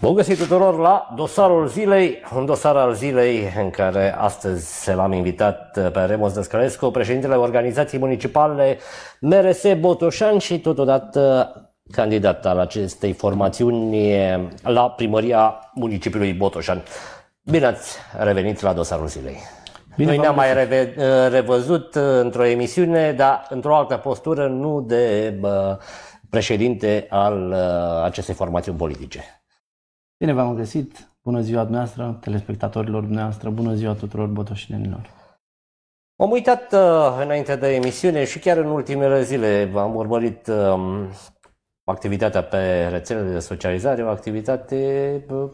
Bun găsit tuturor la dosarul zilei, un dosar al zilei în care astăzi l-am invitat uh, pe Remus Dăscălescu, președintele organizației municipale MRS Botoșan și totodată uh, candidat al acestei formațiuni la primăria municipiului Botoșan. Bine ați revenit la dosarul zilei. Bine Noi ne-am mai reve- uh, revăzut într-o emisiune, dar într-o altă postură, nu de bă, președinte al acestei formațiuni politice. Bine v-am găsit! Bună ziua dumneavoastră, telespectatorilor dumneavoastră, bună ziua tuturor botoșinenilor! Am uitat uh, înainte de emisiune și chiar în ultimele zile am urmărit um, activitatea pe rețelele de socializare, o activitate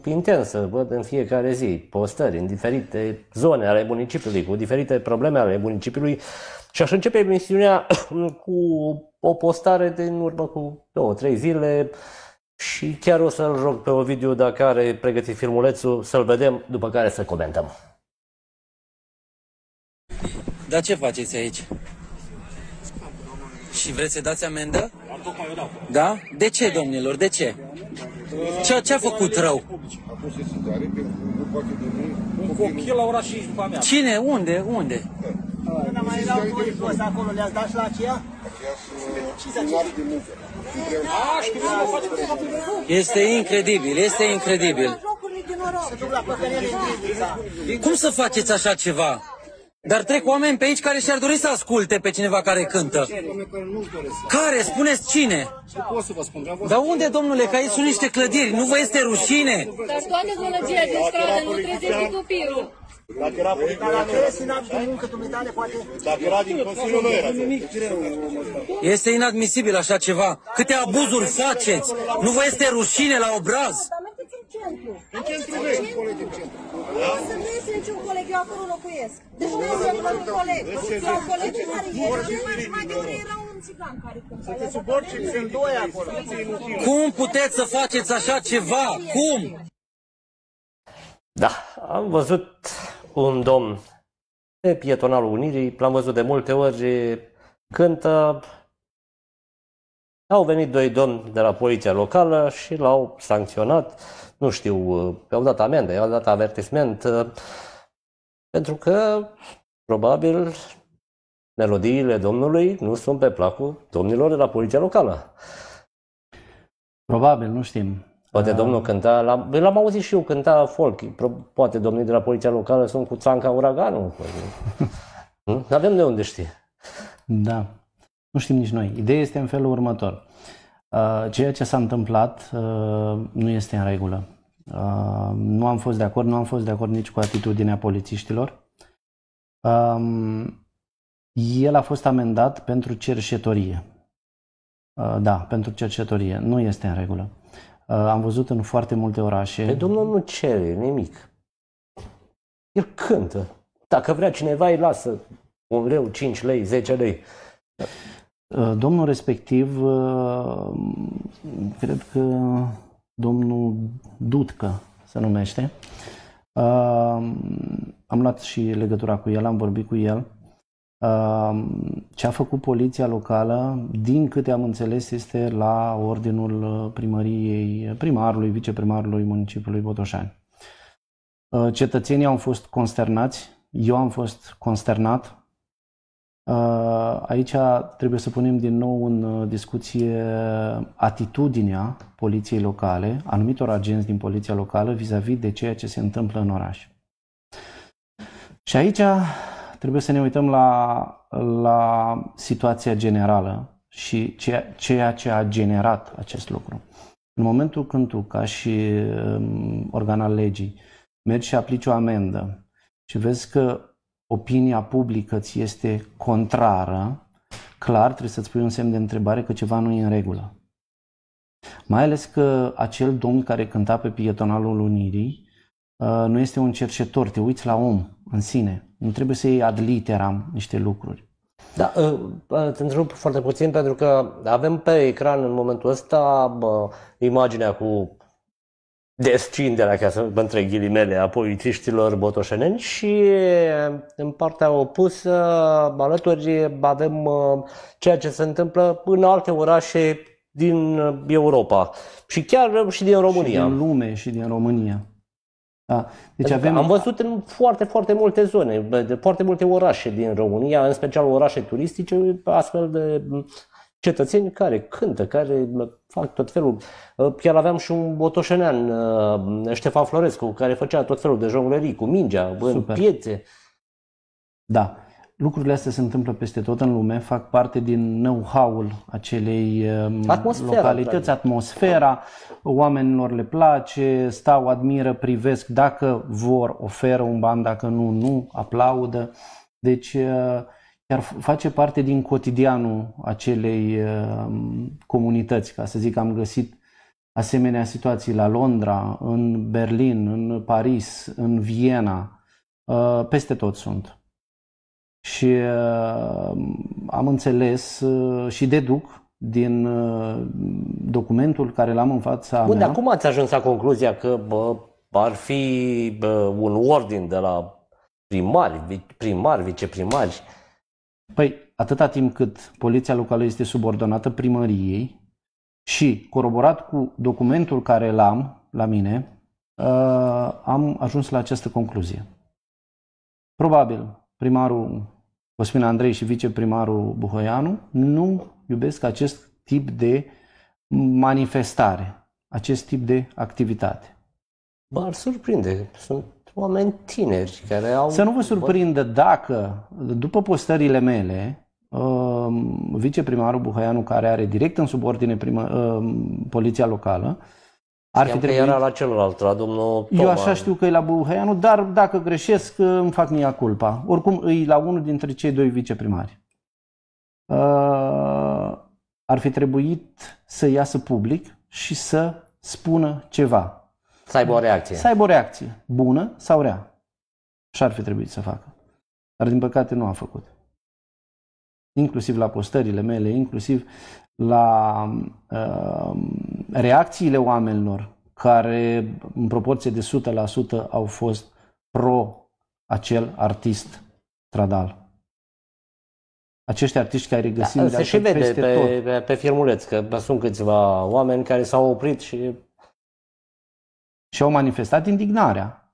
intensă, văd în fiecare zi postări în diferite zone ale municipiului, cu diferite probleme ale municipiului și aș începe emisiunea cu o postare din urmă cu două, trei zile și chiar o să-l rog pe Ovidiu dacă are pregătit filmulețul să-l vedem, după care să comentăm. Dar ce faceți aici? Și vreți să dați amendă? Da? De ce, domnilor? De ce? Ce, ce a făcut rău? Cine? Unde? Unde? Nu mai erau acolo, le-ați dat și la aceea? Este incredibil, este incredibil. Cum să faceți așa ceva? Dar trec oameni pe aici care și-ar dori să asculte pe cineva care cântă. Care? Spuneți cine? Dar unde, domnule, că aici sunt niște clădiri? Nu vă este rușine? Dar scoateți din stradă, nu trezeți copilul. Dacă era publicarea nu Este de muncă, poate. Dacă era din Consiliul nu era. Este inadmisibil așa ceva. Câte abuzuri faceți. Nu vă este rușine la obraz. Centru. În centru Nu niciun coleg, eu acolo locuiesc. Deci nu coleg. care ieși, mai Cum puteți să faceți așa ceva? Cum? Da, am văzut un domn pe pietonalul Unirii, l-am văzut de multe ori, cântă. Au venit doi domni de la poliția locală și l-au sancționat, nu știu, i-au dat amendă, i-au dat avertisment, pentru că probabil melodiile domnului nu sunt pe placul domnilor de la poliția locală. Probabil, nu știm. Poate da. domnul cânta, la, l-am auzit și eu cânta folk, poate domnii de la poliția locală sunt cu țanca uraganul. nu hm? avem de unde știe. Da, nu știm nici noi. Ideea este în felul următor. Uh, ceea ce s-a întâmplat uh, nu este în regulă. Uh, nu am fost de acord, nu am fost de acord nici cu atitudinea polițiștilor. Um, el a fost amendat pentru cerșetorie. Da, pentru cercetorie. Nu este în regulă. Uh, am văzut în foarte multe orașe. Pe Domnul nu cere nimic. El cântă. Dacă vrea cineva, îi lasă un leu, 5 lei, 10 lei. Uh, domnul respectiv, uh, cred că domnul Dutcă se numește, am luat și legătura cu el, am vorbit cu el ce a făcut poliția locală, din câte am înțeles, este la ordinul uh, primăriei, primarului, viceprimarului municipiului Botoșani. Uh, cetățenii au fost consternați, eu am fost consternat. Uh, aici trebuie să punem din nou în discuție atitudinea poliției locale, anumitor agenți din poliția locală vis-a-vis de ceea ce se întâmplă în oraș. Și aici trebuie să ne uităm la, la situația generală și ceea, ceea ce a generat acest lucru. În momentul când tu, ca și um, organ al legii, mergi și aplici o amendă și vezi că opinia publică ți este contrară, clar trebuie să-ți pui un semn de întrebare că ceva nu e în regulă. Mai ales că acel domn care cânta pe pietonalul Unirii Uh, nu este un cercetor, te uiți la om în sine. Nu trebuie să iei ad literam niște lucruri. Da, te uh, uh, întrerup foarte puțin pentru că avem pe ecran în momentul ăsta bă, imaginea cu descinderea, ca să între ghilimele, a polițiștilor botoșeneni și în partea opusă, alături, avem ceea ce se întâmplă în alte orașe din Europa și chiar și din România. Și din lume și din România. Da. Deci adică avem... Am văzut în foarte, foarte multe zone, de foarte multe orașe din România, în special orașe turistice, astfel de cetățeni care cântă, care fac tot felul. Ă, chiar aveam și un botoșenean, ă, Ștefan Florescu, care făcea tot felul de jonglerii cu mingea, Super. în piețe. Da. Lucrurile astea se întâmplă peste tot în lume, fac parte din know-how-ul acelei um, atmosfera, localități, practic. atmosfera, oamenilor le place, stau, admiră, privesc, dacă vor, oferă un ban, dacă nu, nu, aplaudă. Deci uh, chiar face parte din cotidianul acelei um, comunități, ca să zic, am găsit asemenea situații la Londra, în Berlin, în Paris, în Viena, uh, peste tot sunt. Și uh, am înțeles uh, și deduc din uh, documentul care l-am în fața Bun, mea. dar cum ați ajuns la concluzia că bă, ar fi bă, un ordin de la primari, primari, viceprimari? Păi, atâta timp cât poliția locală este subordonată primăriei și coroborat cu documentul care l-am la mine, am ajuns la această concluzie. Probabil primarul Cosmin Andrei și viceprimarul Buhoianu, nu iubesc acest tip de manifestare, acest tip de activitate. ar surprinde. Sunt oameni tineri care au... Să nu vă surprindă dacă, după postările mele, uh, viceprimarul Buhoianu, care are direct în subordine primă, uh, poliția locală, ar fi trebuit... era la celălalt, la domnul Toma. Eu așa știu că e la Buhăianu, dar dacă greșesc, îmi fac mie culpa. Oricum, e la unul dintre cei doi viceprimari. Uh, ar fi trebuit să iasă public și să spună ceva. Să aibă o reacție. Să aibă o reacție, bună sau rea. Și ar fi trebuit să facă. Dar din păcate nu a făcut. Inclusiv la postările mele, inclusiv la uh, reacțiile oamenilor, care în proporție de 100% au fost pro acel artist tradal. Acești artiști care da, regăsim da, de se și vede peste pe, tot. Pe, pe filmuleț că sunt câțiva oameni care s-au oprit și și au manifestat indignarea.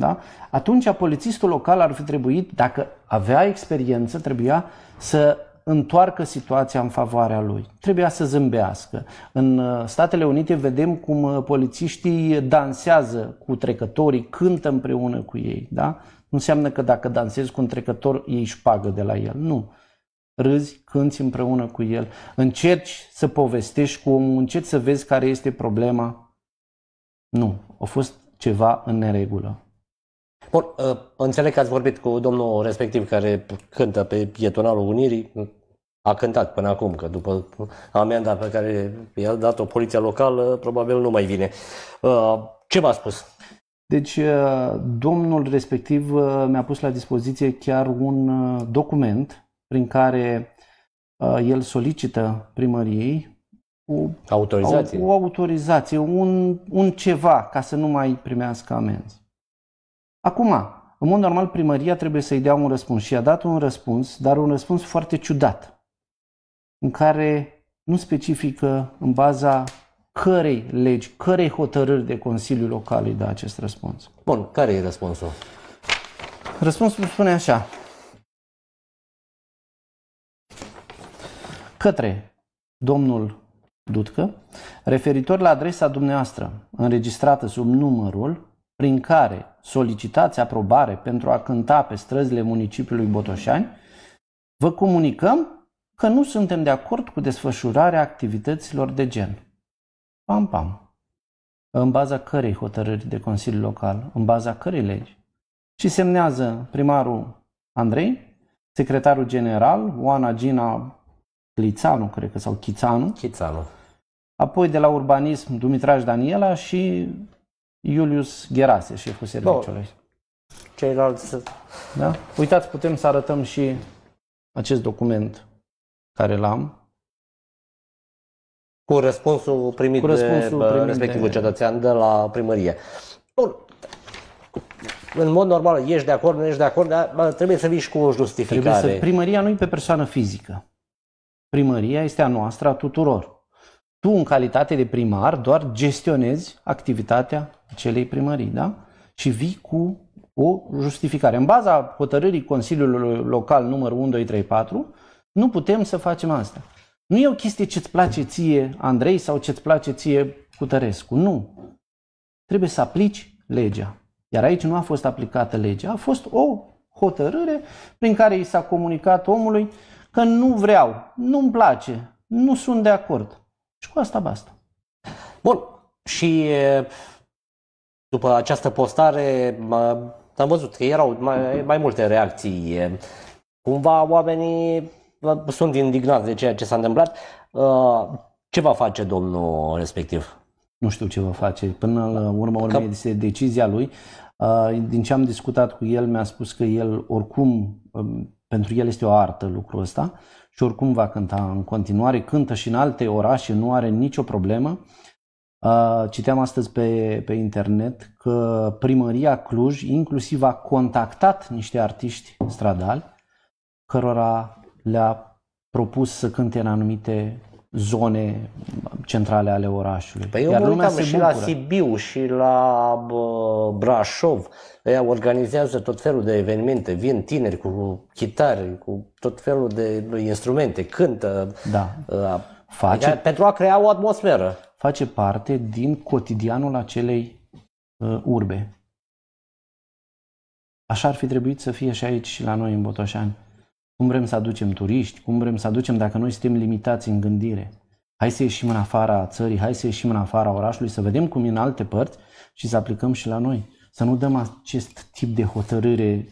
Da? Atunci polițistul local ar fi trebuit, dacă avea experiență, trebuia să întoarcă situația în favoarea lui. Trebuia să zâmbească. În uh, Statele Unite vedem cum uh, polițiștii dansează cu trecătorii, cântă împreună cu ei. Da? Nu înseamnă că dacă dansezi cu un trecător, ei pagă de la el. Nu. Râzi, cânti împreună cu el, încerci să povestești cu omul, încerci să vezi care este problema. Nu. A fost ceva în neregulă. Bun, ă, înțeleg că ați vorbit cu domnul respectiv care cântă pe pietonalul Unirii, a cântat până acum, că după amenda pe care i-a dat-o poliția locală, probabil nu mai vine. Ă, ce v-a spus? Deci, ă, domnul respectiv mi-a pus la dispoziție chiar un document prin care el solicită primăriei o autorizație, o, o autorizație un, un ceva ca să nu mai primească amenzi. Acum, în mod normal, primăria trebuie să-i dea un răspuns și a dat un răspuns, dar un răspuns foarte ciudat, în care nu specifică în baza cărei legi, cărei hotărâri de Consiliul Local îi dă acest răspuns. Bun, care e răspunsul? Răspunsul spune așa. Către domnul Dutcă, referitor la adresa dumneavoastră, înregistrată sub numărul prin care solicitați aprobare pentru a cânta pe străzile municipiului Botoșani, vă comunicăm că nu suntem de acord cu desfășurarea activităților de gen. Pam, pam. În baza cărei hotărâri de Consiliu Local? În baza cărei legi? Și semnează primarul Andrei, secretarul general Oana Gina Clițanu, cred că, sau Chițanu. Chițanu. Apoi de la urbanism Dumitraș Daniela și Iulius Gherase, șeful serviciului. Bă, ceilalți. Da? Uitați, putem să arătăm și acest document care l-am. Cu răspunsul primit, cu răspunsul de, primit respectivul de... cetățean de la primărie. Bun. În mod normal, ești de acord, nu ești de acord, dar trebuie să vii și cu o justificare. Trebuie să, primăria nu e pe persoană fizică. Primăria este a noastră, a tuturor tu, în calitate de primar, doar gestionezi activitatea acelei primării, da? Și vii cu o justificare. În baza hotărârii Consiliului Local numărul 1234, nu putem să facem asta. Nu e o chestie ce-ți place ție, Andrei, sau ce-ți place ție, Cutărescu. Nu. Trebuie să aplici legea. Iar aici nu a fost aplicată legea, a fost o hotărâre prin care i s-a comunicat omului că nu vreau, nu-mi place, nu sunt de acord. Și cu asta basta. Bun. Și după această postare am văzut că erau mai, mai multe reacții. Cumva oamenii sunt indignați de ceea ce s-a întâmplat. Ă, ce va face domnul respectiv? Nu știu ce va face. Până la urma urmei este decizia lui. Ă, din ce am discutat cu el, mi-a spus că el oricum, pentru el este o artă lucrul ăsta și oricum va cânta în continuare, cântă și în alte orașe, nu are nicio problemă. Uh, citeam astăzi pe, pe internet că primăria Cluj inclusiv a contactat niște artiști stradali cărora le-a propus să cânte în anumite zone centrale ale orașului. Păi Iar eu lumea se și bucură. la Sibiu și la Brașov. Ea organizează tot felul de evenimente. Vin tineri cu chitare, cu tot felul de instrumente, cântă. Da. Ă, a, face, pentru a crea o atmosferă. Face parte din cotidianul acelei uh, urbe. Așa ar fi trebuit să fie și aici și la noi în Botoșani cum vrem să aducem turiști? Cum vrem să aducem dacă noi suntem limitați în gândire? Hai să ieșim în afara țării, hai să ieșim în afara orașului, să vedem cum e în alte părți și să aplicăm și la noi. Să nu dăm acest tip de hotărâre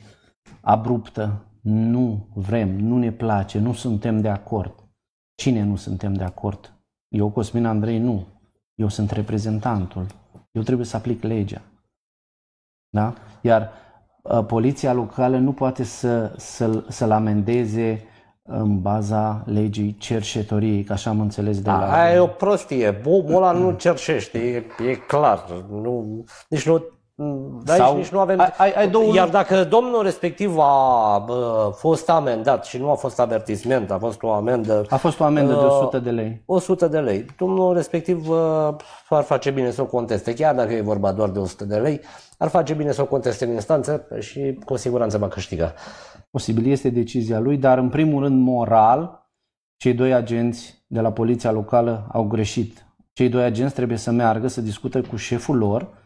abruptă. Nu vrem, nu ne place, nu suntem de acord. Cine nu suntem de acord? Eu, Cosmin Andrei, nu. Eu sunt reprezentantul. Eu trebuie să aplic legea. Da? Iar Uh, poliția locală nu poate să, să, să-l amendeze în baza legii cerșetoriei, că așa am înțeles de la... aia e o prostie. Bob nu cerșește, e, e clar. Nu, nici nu Mm, dar sau... nici nu avem... Ai, ai, ai două... Iar dacă domnul respectiv a fost amendat și nu a fost avertisment, a fost o amendă... A fost o amendă uh, de 100 de lei. 100 de lei. Domnul respectiv uh, ar face bine să o conteste, chiar dacă e vorba doar de 100 de lei, ar face bine să o conteste în instanță și cu siguranță va câștiga. Posibil este decizia lui, dar în primul rând moral, cei doi agenți de la poliția locală au greșit. Cei doi agenți trebuie să meargă să discute cu șeful lor,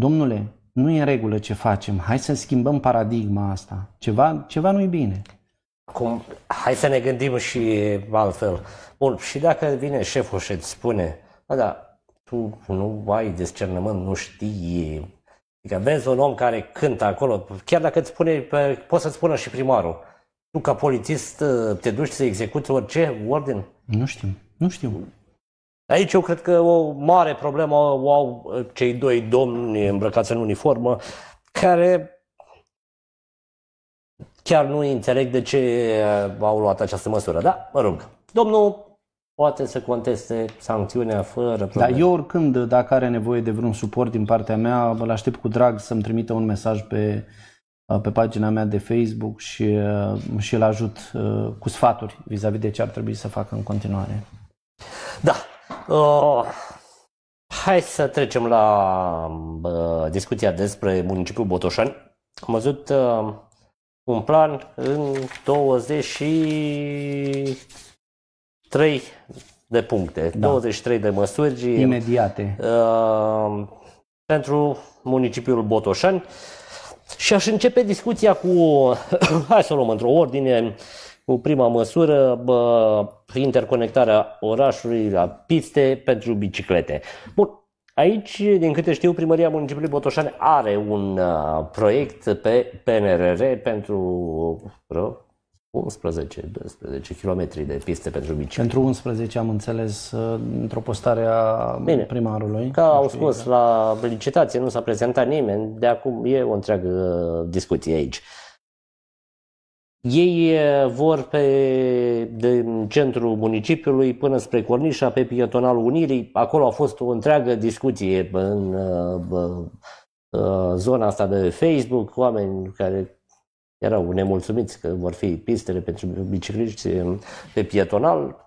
Domnule, nu e în regulă ce facem, hai să schimbăm paradigma asta, ceva, ceva nu-i bine. Acum, hai să ne gândim și altfel. Bun, și dacă vine șeful și îți spune, da, da, tu nu ai discernământ, nu știi, adică vezi un om care cântă acolo, chiar dacă îți spune, poți să-ți spună și primarul, tu ca polițist te duci să execuți orice ordin? Nu știu, nu știu. Aici eu cred că o mare problemă o au uh, cei doi domni îmbrăcați în uniformă, care chiar nu înțeleg de ce uh, au luat această măsură. Da, mă rog, domnul poate să conteste sancțiunea fără da, probleme. Da, eu oricând, dacă are nevoie de vreun suport din partea mea, vă aștept cu drag să-mi trimită un mesaj pe, uh, pe pagina mea de Facebook și, și îl ajut cu sfaturi vis-a-vis de ce ar trebui să facă în continuare. Da, Uh, hai să trecem la uh, discuția despre municipiul Botoșani. Am văzut uh, un plan în 23 de puncte, da. 23 de măsuri imediate uh, pentru municipiul Botoșani. Și aș începe discuția cu, hai să o luăm într-o ordine, uh, cu prima măsură, bă, interconectarea orașului la piste pentru biciclete. Bun, Aici, din câte știu, Primăria Municipiului Botoșani are un uh, proiect pe PNRR pentru vreo 11-12 km de piste pentru biciclete. Pentru 11 am înțeles uh, într-o postare a Bine, primarului. Că au spus da. la licitație, nu s-a prezentat nimeni, de acum e o întreagă uh, discuție aici. Ei vor pe de centrul municipiului până spre Cornișa, pe pietonalul Unirii. Acolo a fost o întreagă discuție în uh, uh, zona asta de Facebook, oameni care erau nemulțumiți că vor fi pistele pentru bicicliști pe pietonal.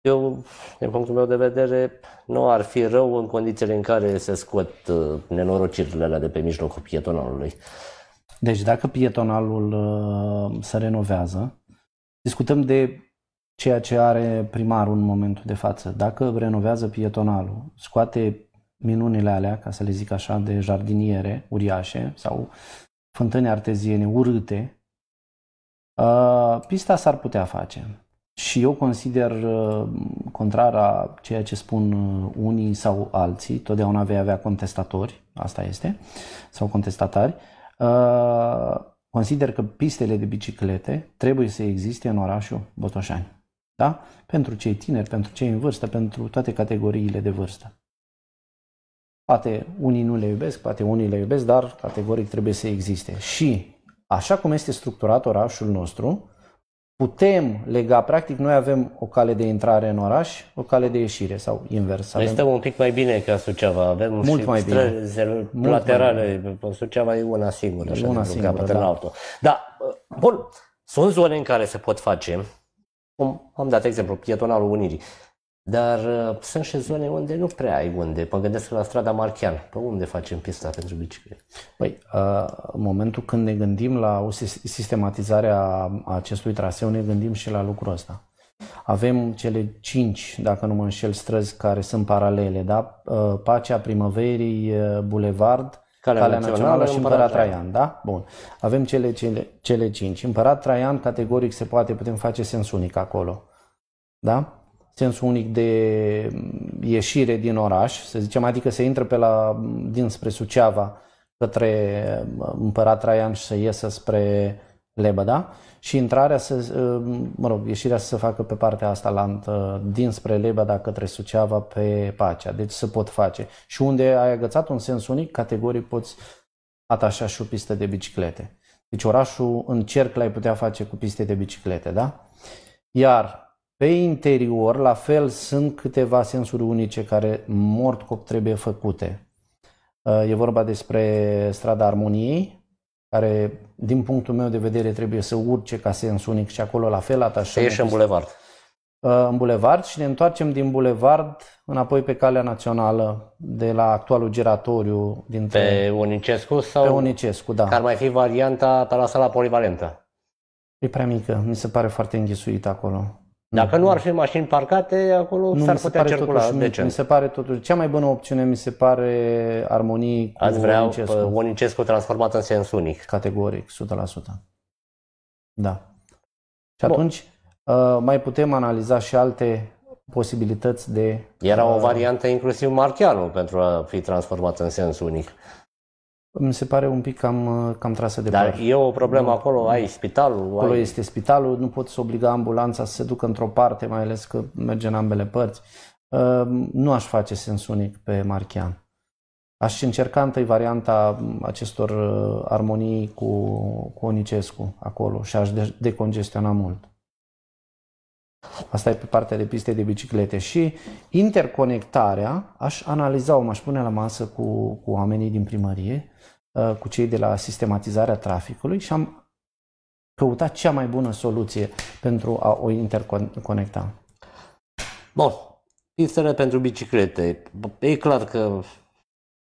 Eu, din punctul meu de vedere, nu ar fi rău în condițiile în care se scot uh, nenorocirile alea de pe mijlocul pietonalului. Deci dacă pietonalul uh, se renovează, discutăm de ceea ce are primarul în momentul de față. Dacă renovează pietonalul, scoate minunile alea, ca să le zic așa, de jardiniere uriașe sau fântâni arteziene urâte, uh, pista s-ar putea face. Și eu consider, uh, contrar a ceea ce spun unii sau alții, totdeauna vei avea contestatori, asta este, sau contestatari, Uh, consider că pistele de biciclete trebuie să existe în orașul Botoșani. Da? Pentru cei tineri, pentru cei în vârstă, pentru toate categoriile de vârstă. Poate unii nu le iubesc, poate unii le iubesc, dar categoric trebuie să existe. Și așa cum este structurat orașul nostru, putem lega, practic noi avem o cale de intrare în oraș, o cale de ieșire sau invers. Noi avem... stăm un pic mai bine ca Suceava, avem Mult și mai bine Mult laterale, mai bine. Suceava e una singură, așa una singură, da. auto altul. Da, uh, bun, sunt zone în care se pot face, am dat exemplu, pietonalul Unirii. Dar uh, sunt și zone unde nu prea ai unde. Mă gândesc la strada Marchian. Pe unde facem pista pentru biciclete? Păi, uh, în momentul când ne gândim la o sistematizare a acestui traseu, ne gândim și la lucrul ăsta. Avem cele cinci, dacă nu mă înșel, străzi care sunt paralele, da? Uh, Pacea Primăverii, uh, Bulevard, Calea, Calea Națională, Națională și Împărat Traian. Traian, da? Bun. Avem cele, cele, cele cinci. Împărat Traian, categoric se poate, putem face sens unic acolo. Da? sensul unic de ieșire din oraș, să zicem, adică se intră pe la, dinspre Suceava către Împărat Traian și să iesă spre Lebăda și intrarea, să, mă rog, ieșirea să se facă pe partea asta, la, dinspre Lebăda către Suceava pe Pacea, deci se pot face. Și unde ai agățat un sens unic, categoric poți atașa și o pistă de biciclete. Deci orașul în cerc l-ai putea face cu piste de biciclete, da? Iar pe interior, la fel, sunt câteva sensuri unice care mort cop trebuie făcute. Uh, e vorba despre strada armoniei, care, din punctul meu de vedere, trebuie să urce ca sens unic și acolo la fel atașăm. Să ieși în bulevard. Uh, în bulevard și ne întoarcem din bulevard înapoi pe calea națională de la actualul giratoriu. Dintre... Pe Unicescu sau? Pe Unicescu, da. Care mai fi varianta pe la sala polivalentă? E prea mică, mi se pare foarte înghesuit acolo. Dacă da. nu ar fi mașini parcate, acolo nu, s-ar putea circula totuși, decent. Mi se pare totuși, cea mai bună opțiune mi se pare armonii cu Ați vrea Onicescu. Onicescu transformat în sens unic. Categoric, 100%. Da. Și Bun. atunci uh, mai putem analiza și alte posibilități de... Era o uh, variantă inclusiv Marcheanu pentru a fi transformat în sens unic mi se pare un pic cam, cam trasă de Dar par. e o problemă nu, acolo, ai spitalul. Acolo ai... este spitalul, nu poți obliga ambulanța să se ducă într-o parte, mai ales că merge în ambele părți. Ă, nu aș face sens unic pe Marchian. Aș încerca întâi varianta acestor ă, armonii cu, cu Onicescu acolo și aș decongestiona mult. Asta e pe partea de piste de biciclete și interconectarea aș analiza-o, m-aș pune la masă cu, cu oamenii din primărie Uh, cu cei de la sistematizarea traficului și am căutat cea mai bună soluție pentru a o interconecta. Bun. Pistele pentru biciclete. E clar că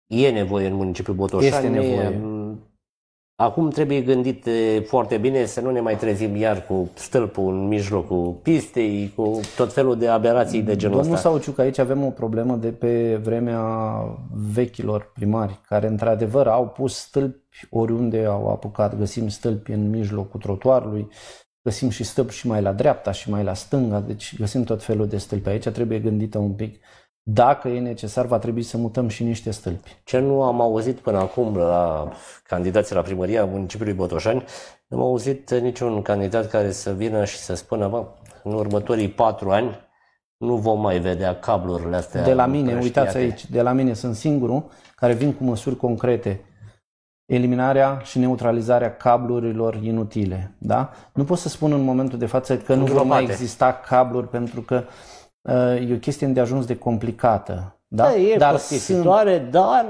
e nevoie în municipiul Botoșani. Este nevoie. Acum trebuie gândit foarte bine să nu ne mai trezim iar cu stâlpul în mijlocul pistei, cu tot felul de aberații de genul Domnul ăsta. Domnul că aici avem o problemă de pe vremea vechilor primari, care într-adevăr au pus stâlpi oriunde au apucat. Găsim stâlpi în mijlocul trotuarului, găsim și stâlpi și mai la dreapta și mai la stânga, deci găsim tot felul de stâlpi. Aici trebuie gândită un pic dacă e necesar, va trebui să mutăm și niște stâlpi. Ce nu am auzit până acum la candidații la primăria municipiului Botoșani, nu am auzit niciun candidat care să vină și să spună, bă, în următorii patru ani nu vom mai vedea cablurile astea. De la mine, uitați uitați aici, de la mine sunt singurul care vin cu măsuri concrete. Eliminarea și neutralizarea cablurilor inutile. Da? Nu pot să spun în momentul de față că nu vor mai exista cabluri pentru că uh, Uh, e o chestie de ajuns de complicată. Da, da e dar costisitoare, sunt, dar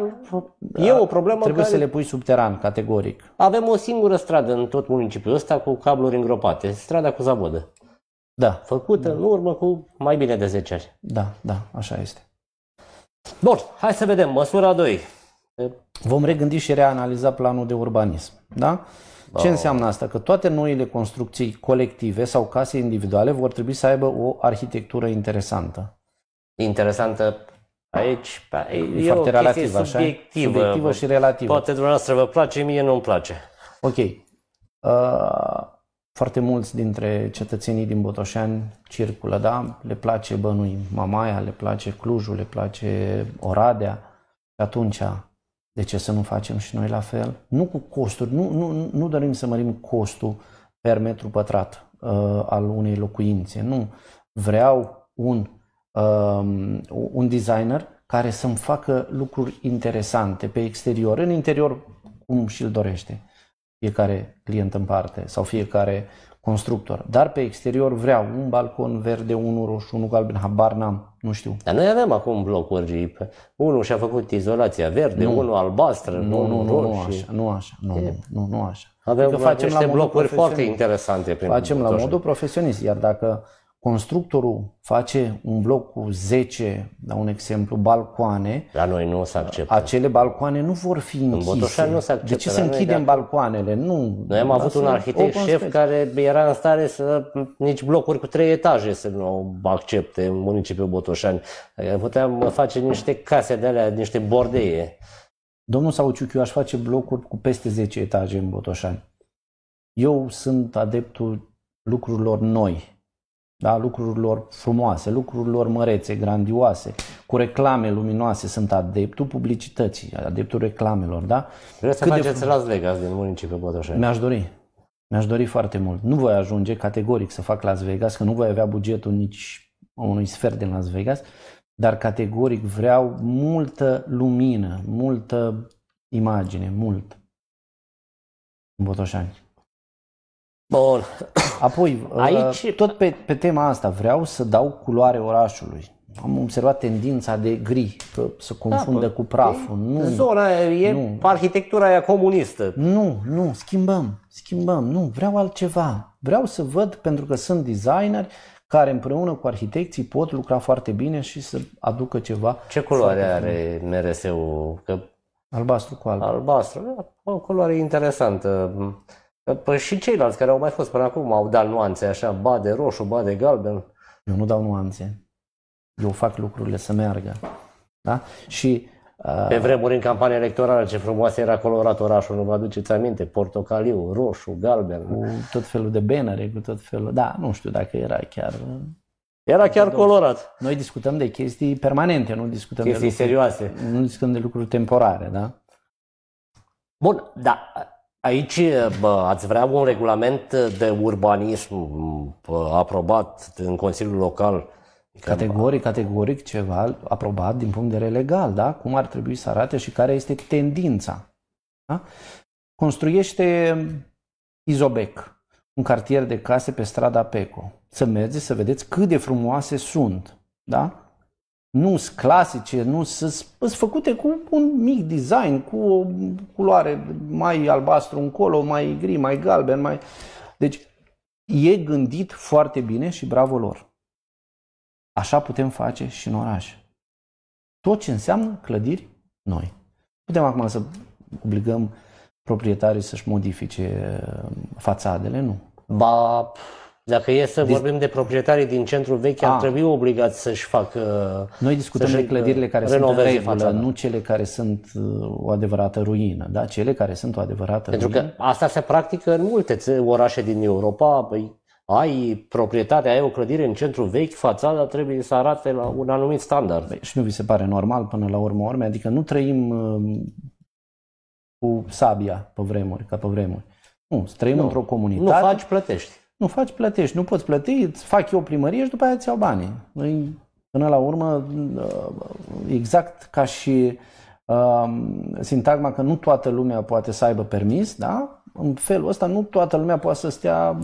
e o problemă Trebuie care... să le pui subteran, categoric. Avem o singură stradă în tot municipiul ăsta cu cabluri îngropate, strada cu zabodă. Da. Făcută da. în urmă cu mai bine de 10 ani. Da, da, așa este. Bun, hai să vedem măsura 2. Vom regândi și reanaliza planul de urbanism. Da? Ce înseamnă asta? Că toate noile construcții colective sau case individuale vor trebui să aibă o arhitectură interesantă. Interesantă aici e, e foarte relativ, așa? Subiectivă, subiectivă și relativă. Poate dumneavoastră vă place, mie nu-mi place. Ok. Uh, foarte mulți dintre cetățenii din Botoșani circulă, da? Le place Bănui Mamaia, le place Clujul, le place Oradea. atunci de ce să nu facem și noi la fel? Nu cu costuri, nu, nu, nu dorim să mărim costul per metru pătrat uh, al unei locuințe, nu. Vreau un, um, un designer care să-mi facă lucruri interesante pe exterior, în interior cum și-l dorește fiecare client în parte sau fiecare constructor. Dar pe exterior vreau un balcon verde, unul roșu, unul galben, habar n-am, nu știu. Dar noi avem acum blocuri, unul și-a făcut izolația verde, nu. unul albastră, nu, nu, nu, nu, așa, nu așa, nu, e... nu, nu așa. Avem adică facem la blocuri foarte interesante. Prin facem la modul profesionist, iar dacă constructorul face un bloc cu 10, da un exemplu, balcoane. La noi nu o să acceptă. Acele balcoane nu vor fi închise. În Botoșani nu se De ce să închidem de... Da. balcoanele? Nu. Noi am avut un arhitect șef care era în stare să nici blocuri cu trei etaje să nu accepte în municipiul Botoșani. Puteam face niște case de alea, niște bordeie. Domnul Sauciuc, eu aș face blocuri cu peste 10 etaje în Botoșani. Eu sunt adeptul lucrurilor noi da? lucrurilor frumoase, lucrurilor mărețe, grandioase, cu reclame luminoase. Sunt adeptul publicității, adeptul reclamelor. Da? Vreau să Cât faceți de... Las Vegas din municipiul Botoșani. Mi-aș dori. Mi-aș dori foarte mult. Nu voi ajunge categoric să fac Las Vegas, că nu voi avea bugetul nici unui sfert din Las Vegas, dar categoric vreau multă lumină, multă imagine, mult. Botoșani. Bun. Apoi, Aici... Ă, tot pe, pe tema asta, vreau să dau culoare orașului. Am observat tendința de gri, că se da, confundă da, bă, cu praful. E, nu, zona aia e nu. arhitectura aia comunistă. Nu, nu, schimbăm, schimbăm, nu, vreau altceva. Vreau să văd, pentru că sunt designeri care împreună cu arhitecții pot lucra foarte bine și să aducă ceva. Ce culoare are MRS-ul? Că... Albastru cu alb. Albastru, da, o culoare interesantă. Păi și ceilalți care au mai fost până acum au dat nuanțe așa, ba de roșu, ba de galben. Eu nu dau nuanțe. Eu fac lucrurile să meargă. Da? Și uh, pe vremuri în campania electorală, ce frumoasă era colorat orașul, nu vă aduceți aminte? Portocaliu, roșu, galben. Cu tot felul de benere, cu tot felul... Da, nu știu dacă era chiar... Uh, era chiar colorat. Noi discutăm de chestii permanente, nu discutăm chestii de lucruri, serioase. Nu discutăm de lucruri temporare, da? Bun, da. Aici bă, ați vrea un regulament de urbanism bă, aprobat în Consiliul Local Categoric, categoric ceva aprobat din punct de vedere legal, da? Cum ar trebui să arate și care este tendința. Da? Construiește Izobec, un cartier de case pe strada Peco. Să mergeți să vedeți cât de frumoase sunt, da? nu sunt clasice, nu sunt făcute cu un mic design, cu o culoare mai albastru încolo, mai gri, mai galben, mai... Deci e gândit foarte bine și bravo lor. Așa putem face și în oraș. Tot ce înseamnă clădiri noi. Putem acum să obligăm proprietarii să-și modifice uh, fațadele, nu. Ba, dacă e să vorbim de proprietarii din centrul vechi, A. ar ah. trebui obligați să-și facă. Noi discutăm de clădirile care sunt în regulă, nu cele care sunt uh, o adevărată ruină, da? cele care sunt o adevărată Pentru ruină. că asta se practică în multe orașe din Europa. Păi ai proprietatea, ai o clădire în centrul vechi, fațada trebuie să arate la un anumit standard. Păi, și nu vi se pare normal până la urmă urme? Adică nu trăim um, cu sabia pe vremuri, ca pe vremuri. Nu, trăim nu. într-o comunitate. Nu faci, plătești. Nu faci, plătești. Nu poți plăti, îți fac eu primărie și după aia îți iau banii. Noi, până la urmă, uh, exact ca și um, sintagma că nu toată lumea poate să aibă permis, da? În felul ăsta nu toată lumea poate să stea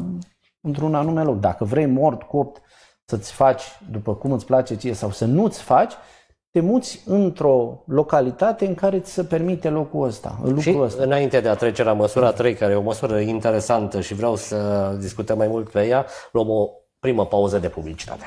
într-un anume loc. Dacă vrei mort, copt, să-ți faci după cum îți place ție sau să nu-ți faci, te muți într-o localitate în care ți se permite locul ăsta, lucrul și ăsta. înainte de a trece la măsura 3, care e o măsură interesantă și vreau să discutăm mai mult pe ea, luăm o primă pauză de publicitate.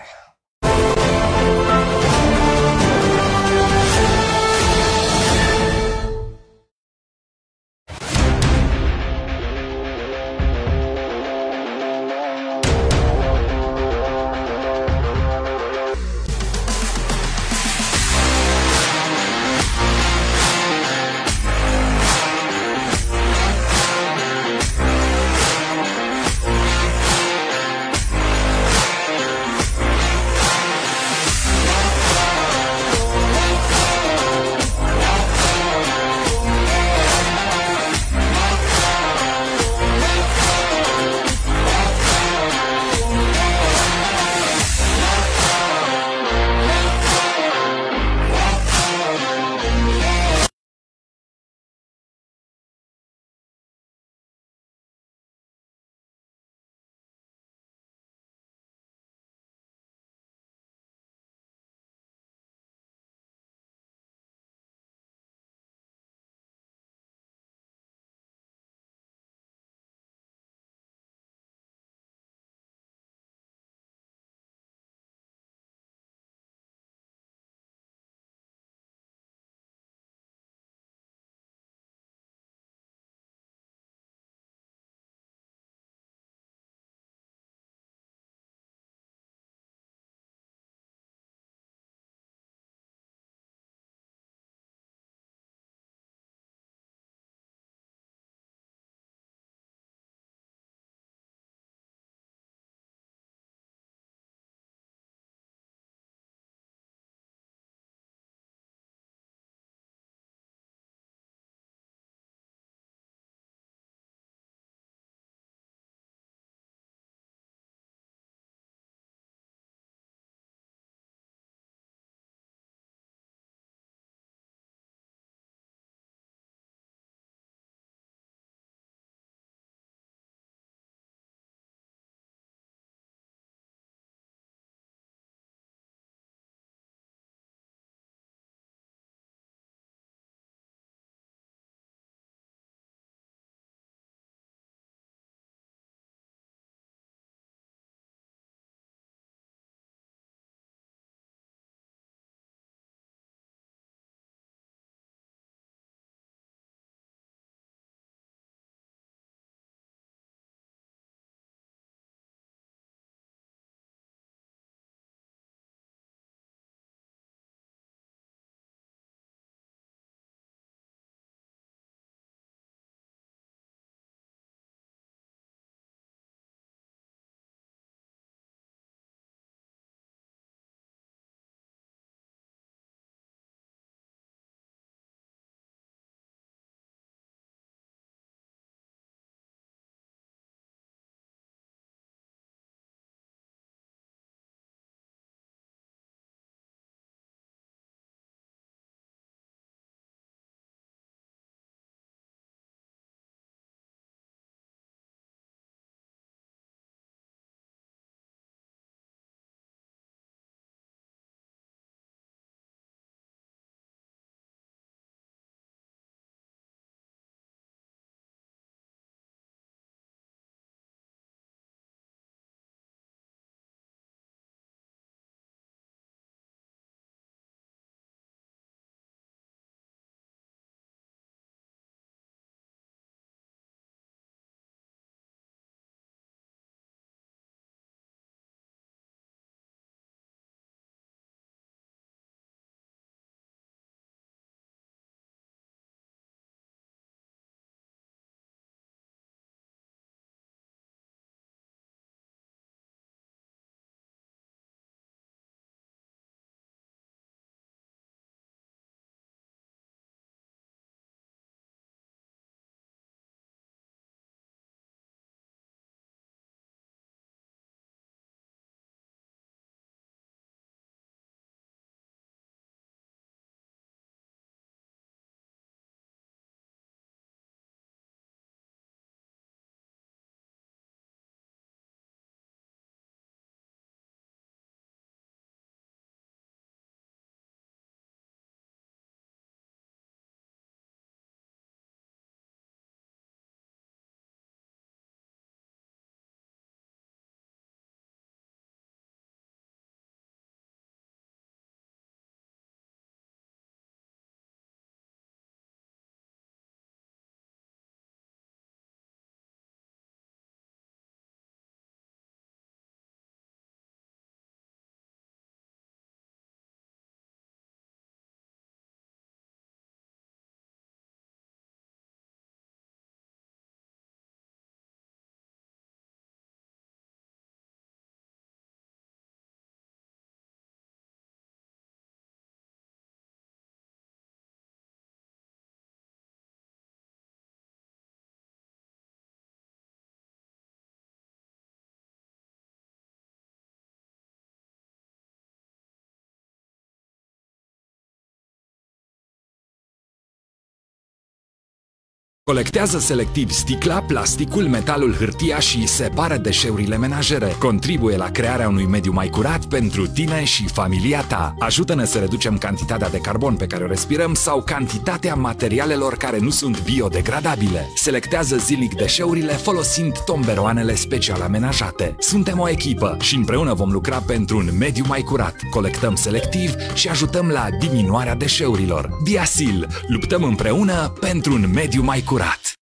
Colectează selectiv sticla, plasticul, metalul, hârtia și separă deșeurile menajere. Contribuie la crearea unui mediu mai curat pentru tine și familia ta. Ajută-ne să reducem cantitatea de carbon pe care o respirăm sau cantitatea materialelor care nu sunt biodegradabile. Selectează zilnic deșeurile folosind tomberoanele special amenajate. Suntem o echipă și împreună vom lucra pentru un mediu mai curat. Colectăm selectiv și ajutăm la diminuarea deșeurilor. Diasil. Luptăm împreună pentru un mediu mai curat curat.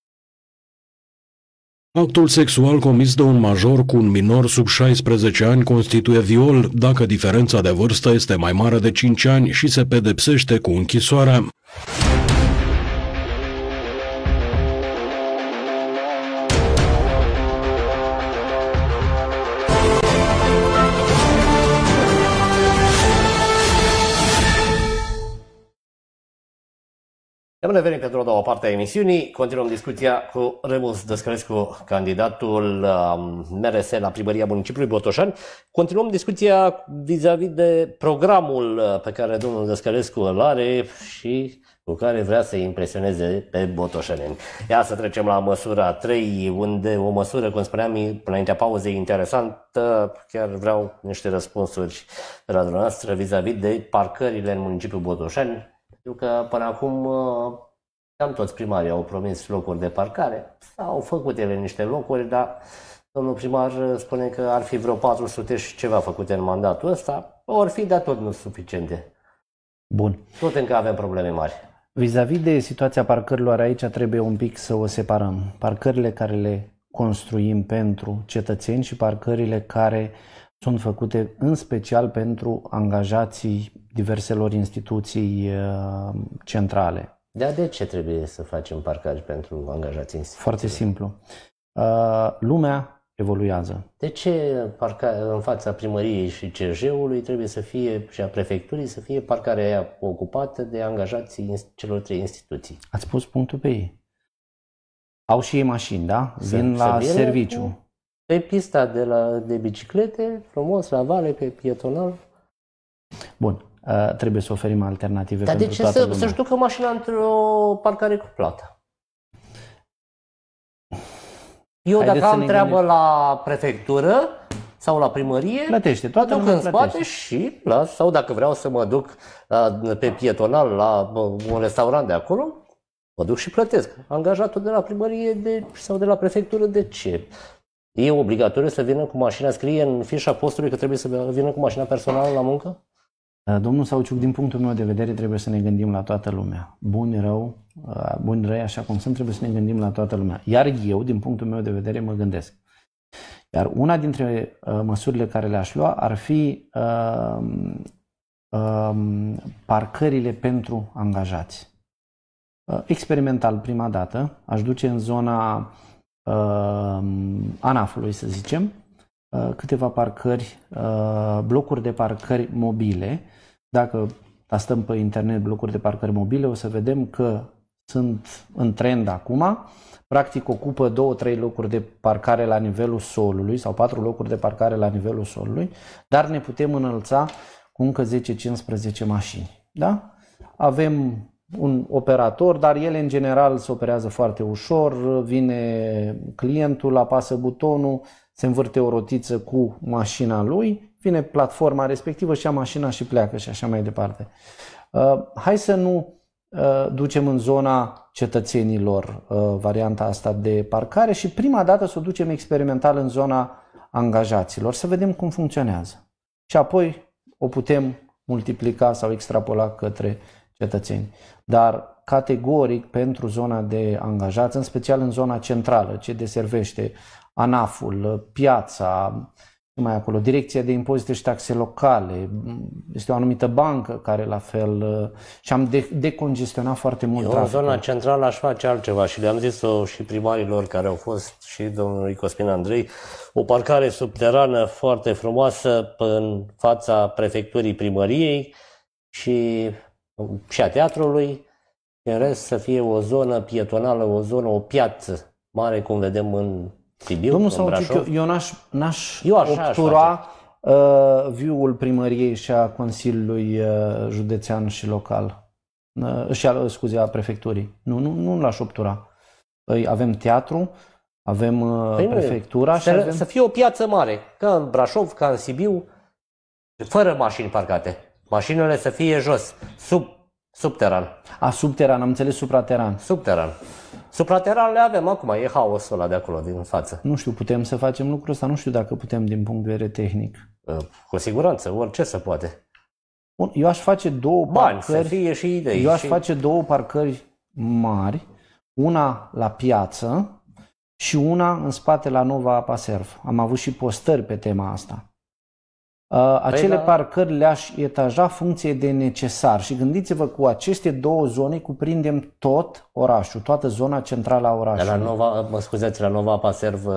Actul sexual comis de un major cu un minor sub 16 ani constituie viol dacă diferența de vârstă este mai mare de 5 ani și se pedepsește cu închisoarea. Rămâne venim pentru o doua parte a emisiunii. Continuăm discuția cu Remus Dăscărescu, candidatul MRS um, la primăria municipiului Botoșani. Continuăm discuția vis-a-vis de programul uh, pe care domnul Dăscărescu îl are și cu care vrea să impresioneze pe botoșeneni. Ia să trecem la măsura 3, unde o măsură, cum spuneam înaintea pauzei, interesantă, chiar vreau niște răspunsuri de la dumneavoastră vis-a-vis de parcările în municipiul Botoșani, știu că până acum uh, cam toți primarii au promis locuri de parcare. Au făcut ele niște locuri, dar domnul primar spune că ar fi vreo 400 și ceva făcute în mandatul ăsta. Or fi, dar tot nu suficiente. Bun. Tot încă avem probleme mari. Vis-a-vis de situația parcărilor aici trebuie un pic să o separăm. Parcările care le construim pentru cetățeni și parcările care sunt făcute în special pentru angajații diverselor instituții uh, centrale. Dar de ce trebuie să facem parcaj pentru angajații instituției? Foarte simplu. Uh, lumea evoluează. De ce parca, în fața primăriei și CJ-ului trebuie să fie și a prefecturii să fie parcarea aia ocupată de angajații celor trei instituții? Ați pus punctul pe ei. Au și ei mașini, da? Vin la serviciu. Pe pista de, la, de biciclete, frumos, la vale, pe pietonal. Bun. Uh, trebuie să oferim alternative Dar pentru de ce toată să, lumea. să-și ducă mașina într-o parcare cu plată? Eu Haideți dacă am treabă la prefectură sau la primărie, plătește, toată duc în spate plătește. și las, sau dacă vreau să mă duc uh, pe pietonal la un restaurant de acolo, mă duc și plătesc. Angajatul de la primărie de, sau de la prefectură de ce? E obligatoriu să vină cu mașina, scrie în fișa postului că trebuie să vină cu mașina personală la muncă? Uh, domnul Sauciuc, din punctul meu de vedere, trebuie să ne gândim la toată lumea. Bun, rău, uh, bun, răi, așa cum sunt, trebuie să ne gândim la toată lumea. Iar eu, din punctul meu de vedere, mă gândesc. Iar una dintre uh, măsurile care le-aș lua ar fi uh, uh, parcările pentru angajați. experimental, prima dată, aș duce în zona uh, ANAF-ului, să zicem, câteva parcări, blocuri de parcări mobile dacă tastăm pe internet blocuri de parcări mobile, o să vedem că sunt în trend acum. Practic ocupă 2-3 locuri de parcare la nivelul solului sau 4 locuri de parcare la nivelul solului, dar ne putem înălța cu încă 10-15 mașini. Da? Avem un operator, dar ele în general se operează foarte ușor, vine clientul, apasă butonul, se învârte o rotiță cu mașina lui vine platforma respectivă și ia mașina și pleacă și așa mai departe. Uh, hai să nu uh, ducem în zona cetățenilor uh, varianta asta de parcare și prima dată să o ducem experimental în zona angajaților, să vedem cum funcționează. Și apoi o putem multiplica sau extrapola către cetățeni. Dar categoric pentru zona de angajați, în special în zona centrală, ce deservește ANAF-ul, piața, mai acolo, Direcția de Impozite și Taxe Locale, este o anumită bancă care la fel uh, și am de- decongestionat foarte mult Eu traficul. în zona centrală aș face altceva și le-am zis-o și primarilor care au fost și domnului Cosmin Andrei, o parcare subterană foarte frumoasă în fața prefecturii primăriei și, și a teatrului, în rest să fie o zonă pietonală, o zonă, o piață mare, cum vedem în Sibiu, Domnul Salucic, eu, eu n-aș, n-aș eu așa obtura uh, viul primăriei și a Consiliului uh, Județean și Local. Uh, și a, scuze, a prefecturii. Nu, nu, nu l-aș obtura. Păi avem teatru, avem uh, păi prefectura nu, și să, avem... să fie o piață mare, ca în Brașov, ca în Sibiu, fără mașini parcate. Mașinile să fie jos, sub, subteran. A, subteran, am înțeles suprateran. Subteran. Suprateral le avem acum, e haosul ăla de acolo, din față. Nu știu, putem să facem lucrul ăsta? Nu știu dacă putem din punct de vedere tehnic. Ă, cu siguranță, orice se poate. Bun, eu aș face două Bani, parcări. Să fie și idei. Eu aș și... face două parcări mari, una la piață și una în spate la Nova Apa Serv. Am avut și postări pe tema asta. Păi uh, acele păi, da. parcări le-aș etaja funcție de necesar și gândiți-vă cu aceste două zone cuprindem tot orașul, toată zona centrală a orașului. De la Nova, mă scuzați, la Nova Paserv uh,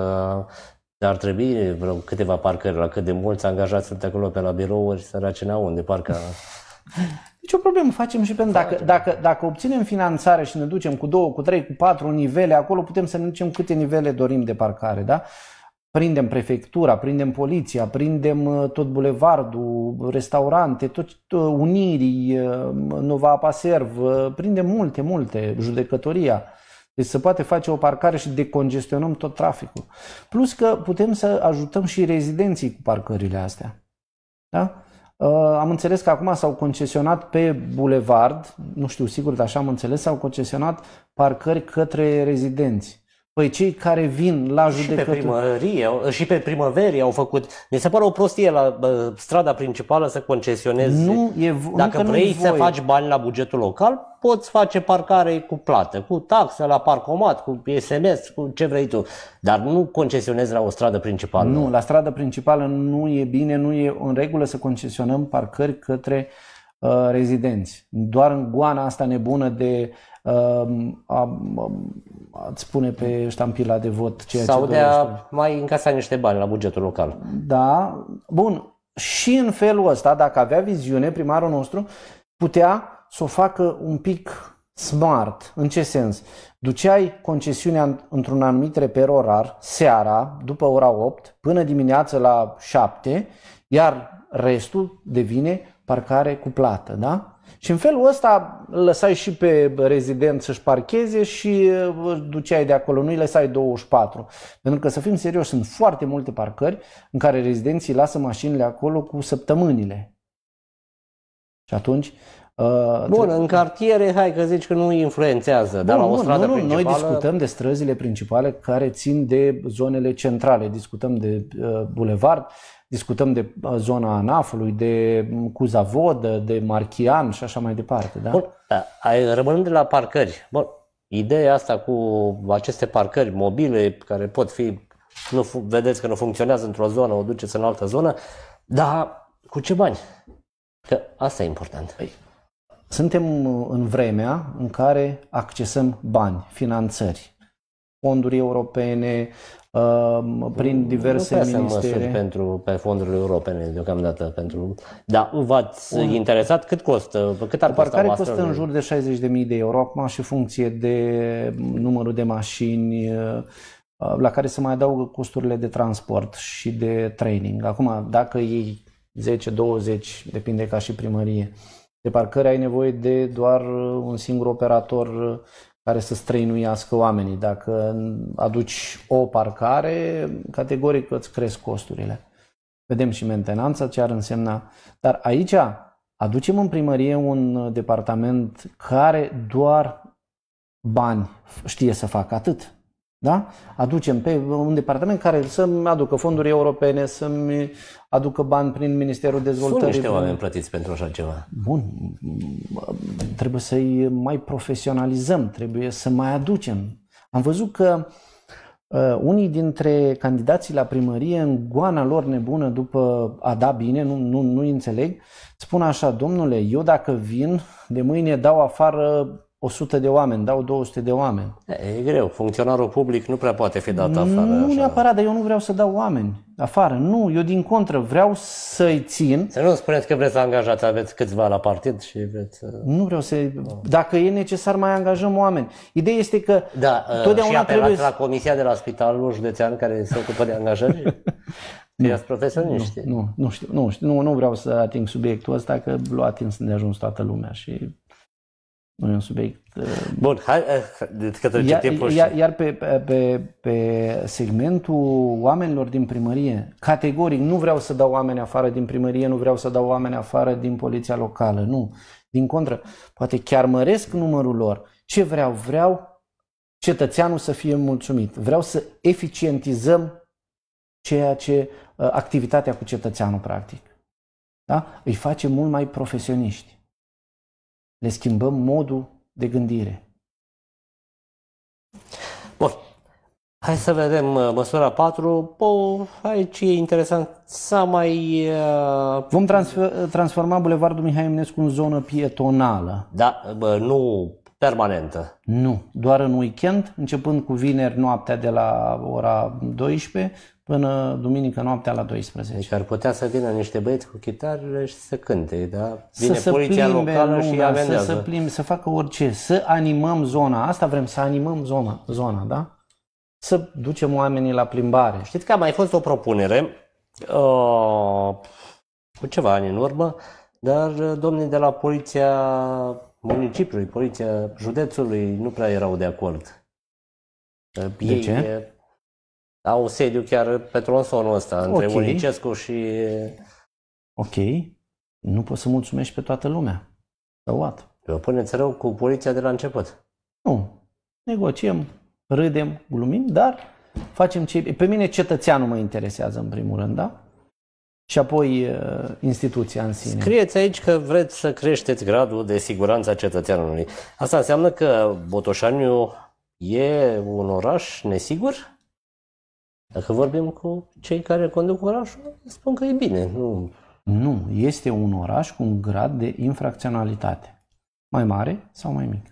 ar trebui vreo câteva parcări, la cât de mulți angajați sunt acolo pe la birouri, să n unde parcă. Deci o problemă facem și pentru dacă, dacă, dacă obținem finanțare și ne ducem cu două, cu trei, cu patru nivele, acolo putem să ne ducem câte nivele dorim de parcare, da? prindem prefectura, prindem poliția, prindem uh, tot bulevardul, restaurante, tot Unirii, uh, Nova serv, uh, prindem multe, multe, judecătoria. Deci se poate face o parcare și decongestionăm tot traficul. Plus că putem să ajutăm și rezidenții cu parcările astea. Da? Am înțeles că acum s-au concesionat pe bulevard, nu știu sigur, dar așa am înțeles, s-au concesionat parcări către rezidenți. Păi cei care vin la judecător... Și pe primărie, și pe primăverie au făcut... Mi se pare o prostie la strada principală să concesionezi. Nu e vo- Dacă nu vrei să faci bani la bugetul local, poți face parcare cu plată, cu taxă la parcomat, cu SMS, cu ce vrei tu. Dar nu concesionezi la o stradă principală. Nu, la stradă principală nu e bine, nu e în regulă să concesionăm parcări către uh, rezidenți. Doar în goana asta nebună de a, a a spune pe ștampila de vot ceea Sau ce dorește. de a mai încasa niște bani la bugetul local. Da, bun. Și în felul ăsta, dacă avea viziune, primarul nostru putea să o facă un pic smart. În ce sens? Duceai concesiunea într-un anumit reper orar, seara, după ora 8, până dimineață la 7, iar restul devine parcare cu plată, da? Și în felul ăsta lăsai și pe rezident să-și parcheze și uh, duceai de acolo, nu-i lăsai 24. Pentru că să fim serioși, sunt foarte multe parcări în care rezidenții lasă mașinile acolo cu săptămânile. Și atunci Uh, Bun, în cartiere, hai că zici că nu influențează, Bun, dar la o stradă nu, nu, principală... Noi discutăm de străzile principale care țin de zonele centrale, discutăm de uh, bulevard, Discutăm de uh, zona Anafului, de mm, Cuzavodă, de Marchian și așa mai departe. Da? Bun, da, rămânând de la parcări, bun, ideea asta cu aceste parcări mobile care pot fi, nu, vedeți că nu funcționează într-o zonă, o duceți în altă zonă, dar cu ce bani? Că asta e important. Păi, suntem în vremea în care accesăm bani, finanțări, fonduri europene, Ehm, prin diverse nu prea ministere. Nu pentru pe fondurile europene deocamdată pentru. Da, v-ați Un... interesat cât costă? Cât ar costa? costă în jur de 60.000 de euro acum și funcție de numărul de mașini eh, la care se mai adaugă costurile de transport și de training. Acum, dacă ei 10-20, depinde ca și primărie. De parcări ai nevoie de doar un singur operator care să străinuiască oamenii. Dacă aduci o parcare, categoric îți cresc costurile. Vedem și mentenanța ce ar însemna. Dar aici aducem în primărie un departament care doar bani știe să facă atât. Da? Aducem pe un departament care să-mi aducă fonduri europene, să-mi aducă bani prin Ministerul Dezvoltării. Sunt niște oameni plătiți pentru așa ceva. Bun. Trebuie să-i mai profesionalizăm, trebuie să mai aducem. Am văzut că Uh, unii dintre candidații la primărie, în goana lor nebună după a da bine, nu, nu, nu înțeleg, spun așa, domnule, eu dacă vin, de mâine dau afară 100 de oameni, dau 200 de oameni. E greu, funcționarul public nu prea poate fi dat afară. Nu așa. neapărat, dar eu nu vreau să dau oameni afară. Nu, eu din contră vreau să-i țin. Să nu spuneți că vreți să angajați, aveți câțiva la partid și vreți să... Nu vreau să... No. Dacă e necesar, mai angajăm oameni. Ideea este că da, uh, totdeauna și trebuie... la comisia de la spitalul județean care se ocupă de angajări? Ești profesioniști. Nu, nu, nu știu, nu, știu, nu, nu vreau să ating subiectul ăsta, că l timp să ne ajuns toată lumea și nu e un subiect... Uh, Bun, hai eh, că trece iar, timpul și... Iar, pe, pe, pe, pe segmentul oamenilor din primărie, categoric, nu vreau să dau oameni afară din primărie, nu vreau să dau oameni afară din poliția locală, nu. Din contră, poate chiar măresc numărul lor. Ce vreau? Vreau cetățeanul să fie mulțumit. Vreau să eficientizăm ceea ce uh, activitatea cu cetățeanul practic. Da? Îi face mult mai profesioniști le schimbăm modul de gândire. Bun. Hai să vedem uh, măsura 4. Bă, aici e interesant să mai... Uh... Vom transfer, transforma Bulevardul Mihai Eminescu în zonă pietonală. Da, bă, nu Permanentă. Nu, doar în weekend, începând cu vineri noaptea de la ora 12 până duminică noaptea la 12. Deci ar putea să vină niște băieți cu chitară și să cânte, da? Vine să poliția plimbe, locală nu, și da, Să, să plimbe, să facă orice, să animăm zona. Asta vrem, să animăm zona, zona da? Să ducem oamenii la plimbare. Știți că a mai fost o propunere uh, cu ceva ani în urmă, dar uh, domnii de la poliția municipiului, poliția județului nu prea erau de acord. De Ei ce? au sediu chiar pe tronsonul ăsta, okay. între Unicescu și... Ok, nu poți să mulțumești pe toată lumea. So what? Vă puneți rău cu poliția de la început. Nu, negociem, râdem, glumim, dar facem ce... Pe mine cetățeanul mă interesează în primul rând, da? și apoi uh, instituția în sine. Scrieți aici că vreți să creșteți gradul de siguranță a cetățeanului. Asta înseamnă că Botoșaniu e un oraș nesigur? Dacă vorbim cu cei care conduc orașul, spun că e bine. Nu, nu este un oraș cu un grad de infracționalitate. Mai mare sau mai mic.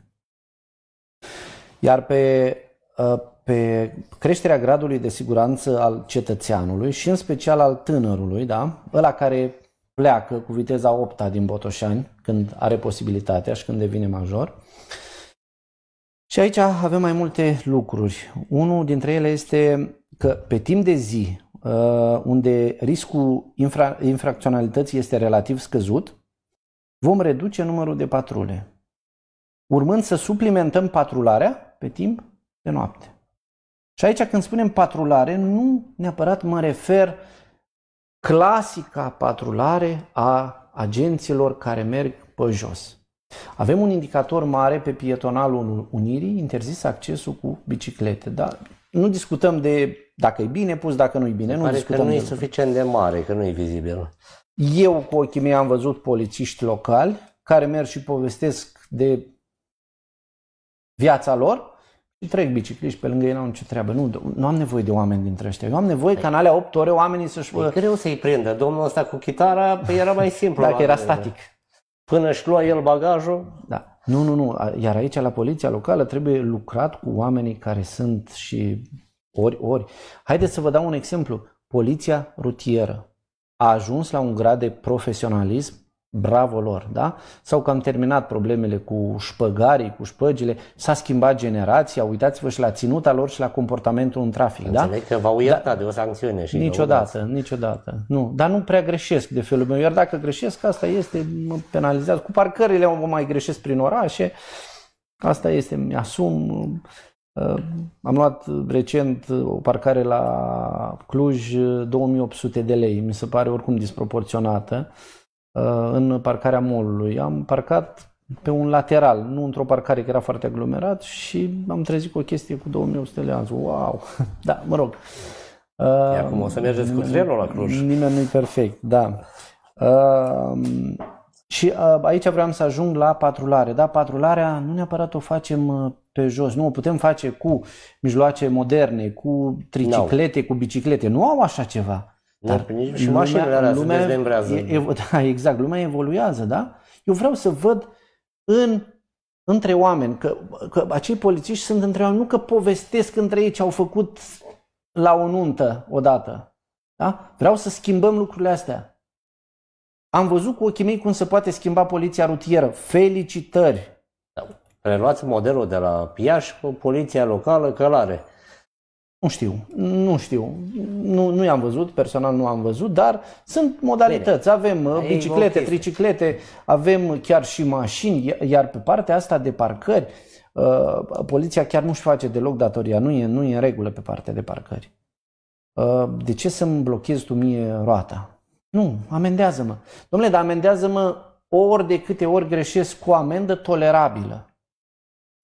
Iar pe uh, pe creșterea gradului de siguranță al cetățeanului și în special al tânărului, da? ăla care pleacă cu viteza 8 din Botoșani când are posibilitatea și când devine major. Și aici avem mai multe lucruri. Unul dintre ele este că pe timp de zi, uh, unde riscul infra- infracționalității este relativ scăzut, vom reduce numărul de patrule, urmând să suplimentăm patrularea pe timp de noapte. Și aici când spunem patrulare, nu neapărat mă refer clasica patrulare a agenților care merg pe jos. Avem un indicator mare pe pietonalul Unirii, interzis accesul cu biciclete, dar nu discutăm de dacă e bine pus, dacă nu e bine. Nu Pare discutăm că nu e suficient de mare, că nu e vizibil. Eu cu ochii mei am văzut polițiști locali care merg și povestesc de viața lor și trec bicicliști pe lângă ei, nu au nicio treabă. Nu, nu am nevoie de oameni dintre ăștia. Eu am nevoie păi- ca în alea 8 ore oamenii să-și... E păi greu să-i prindă. Domnul ăsta cu chitara păi era mai simplu. Dacă era static. Da. Până își lua el bagajul... Da. Nu, nu, nu. Iar aici, la poliția locală, trebuie lucrat cu oamenii care sunt și ori, ori. Haideți să vă dau un exemplu. Poliția rutieră a ajuns la un grad de profesionalism bravo lor, da? Sau că am terminat problemele cu șpăgarii, cu șpăgile, s-a schimbat generația, uitați-vă și la ținuta lor și la comportamentul în trafic, Înțeleg da? Înțeleg că v-au iertat da. de o sancțiune și Niciodată, niciodată. Nu, dar nu prea greșesc de felul meu, iar dacă greșesc, asta este, mă penalizează. Cu parcările mă mai greșesc prin orașe, asta este, mi-asum, uh, am luat recent o parcare la Cluj 2800 uh, de lei, mi se pare oricum disproporționată Uh, în parcarea molului. Am parcat pe un lateral, nu într-o parcare care era foarte aglomerat și am trezit cu o chestie cu 2800 de Am wow! da, mă rog. Uh, acum o să mergeți cu trenul la Cluj. Nimeni nu-i perfect, da. Uh, și uh, aici vreau să ajung la patrulare. Da, patrularea nu neapărat o facem uh, pe jos, nu, o putem face cu mijloace moderne, cu triciclete, no. cu biciclete. Nu au așa ceva. Dar nici și mașinile alea lumea, se dezmembrează. Ev- da, exact, lumea evoluează, da? Eu vreau să văd în, între oameni, că, că acei polițiști sunt între oameni, nu că povestesc între ei ce au făcut la o nuntă odată. Da? Vreau să schimbăm lucrurile astea. Am văzut cu ochii mei cum se poate schimba poliția rutieră. Felicitări! Preluați modelul de la Piaș cu poliția locală călare. Nu știu, nu știu. Nu, nu i-am văzut, personal nu am văzut, dar sunt modalități. Avem uh, Aia biciclete, triciclete, avem chiar și mașini, iar pe partea asta de parcări, uh, poliția chiar nu-și face deloc datoria, nu e, nu e în regulă pe partea de parcări. Uh, de ce să-mi blochezi tu mie roata? Nu, amendează-mă. Domnule, dar amendează-mă ori de câte ori greșesc cu o amendă tolerabilă.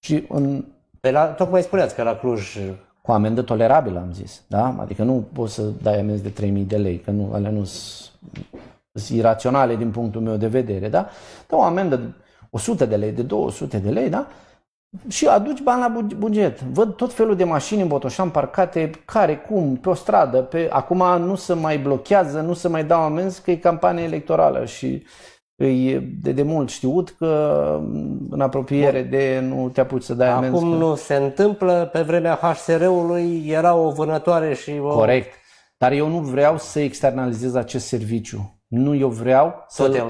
Și în... Pe păi la, tocmai spuneați că la Cluj cu amendă tolerabilă, am zis. Da? Adică nu poți să dai amenzi de 3.000 de lei, că nu, alea nu sunt iraționale din punctul meu de vedere. Da? Dă o amendă de 100 de lei, de 200 de lei, da? și aduci bani la buget. Văd tot felul de mașini în Botoșan parcate, care, cum, pe o stradă, pe... acum nu se mai blochează, nu se mai dau amenzi că e campanie electorală și E de, de mult știut că mm, în apropiere Bun. de nu te apuci să dai Acum amenzi. Acum că... nu se întâmplă, pe vremea HSR-ului era o vânătoare și o... Corect, dar eu nu vreau să externalizez acest serviciu. Nu, eu vreau să... Tot e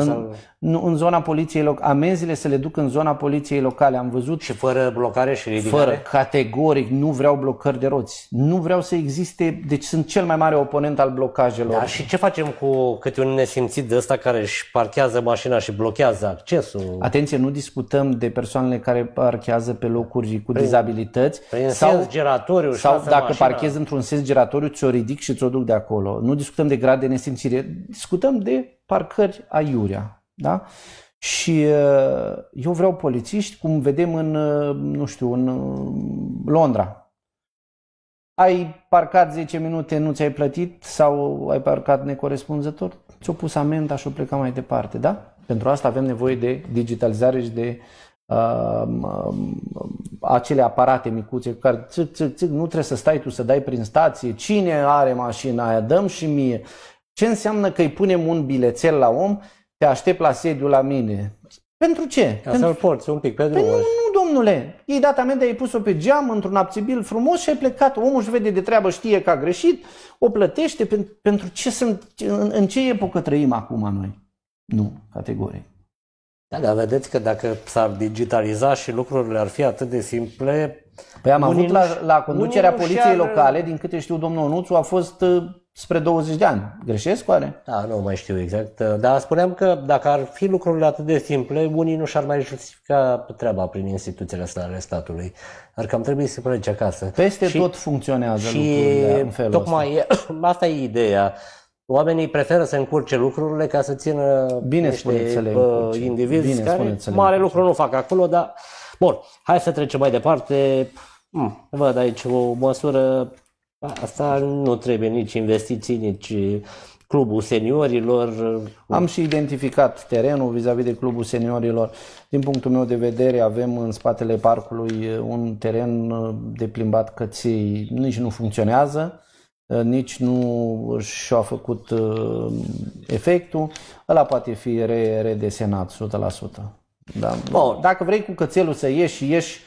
în, în zona poliției locale, amenzile să le duc în zona poliției locale. Am văzut și fără blocare și ridicare? Fără, categoric, nu vreau blocări de roți. Nu vreau să existe, deci sunt cel mai mare oponent al blocajelor. Da, și ce facem cu câte un nesimțit de ăsta care își parchează mașina și blochează accesul? Atenție, nu discutăm de persoanele care parchează pe locuri cu prin, dizabilități. Prin sau, sens giratoriu. Sau dacă mașina. parchezi într-un sens giratoriu ți-o ridic și ți-o duc de acolo. Nu discutăm de grad de nesimțire, discutăm de parcări aiurea da? Și uh, eu vreau polițiști, cum vedem în, uh, nu știu, în uh, Londra. Ai parcat 10 minute, nu ți-ai plătit sau ai parcat necorespunzător, ți-o pus amenda și o pleca mai departe, da? Pentru asta avem nevoie de digitalizare și de uh, um, uh, acele aparate micuțe cu care țic, țic, țic, nu trebuie să stai tu să dai prin stație, cine are mașina aia, dăm și mie. Ce înseamnă că îi punem un bilețel la om te aștept la sediu la mine. Pentru ce? Ca Pentru... să-l porți un pic pe drum. Păi nu, nu, domnule. Ei dat amendă, ai pus-o pe geam, într-un abțibil frumos și ai plecat. Omul își vede de treabă, știe că a greșit, o plătește. Pentru, pentru ce sunt, în, în ce epocă trăim acum noi? Nu, categorie. Da, dar vedeți că dacă s-ar digitaliza și lucrurile ar fi atât de simple... Păi am avut la, la conducerea poliției locale, din câte știu domnul Onuțu, a fost uh, spre 20 de ani. Greșesc oare? Da, nu mai știu exact. Uh, dar spuneam că dacă ar fi lucrurile atât de simple, unii nu și-ar mai justifica treaba prin instituțiile astea ale statului. Ar cam trebui să plece acasă. Peste și, tot funcționează și lucrurile în felul tocmai ăsta. E, asta e ideea. Oamenii preferă să încurce lucrurile ca să țină Bine niște indivizi Bine care mare lucru nu fac acolo, dar bun, hai să trecem mai departe. Hmm, văd aici o măsură Asta nu trebuie nici investiții, nici uh, clubul seniorilor. Uh, Am și identificat terenul vis-a-vis de clubul seniorilor. Din punctul meu de vedere, avem în spatele parcului uh, un teren de plimbat căței, nici nu funcționează, nici nu și-a făcut efectul. Ăla poate fi redesenat 100%. Da. Bun. Dacă vrei cu cățelul să ieși, ieși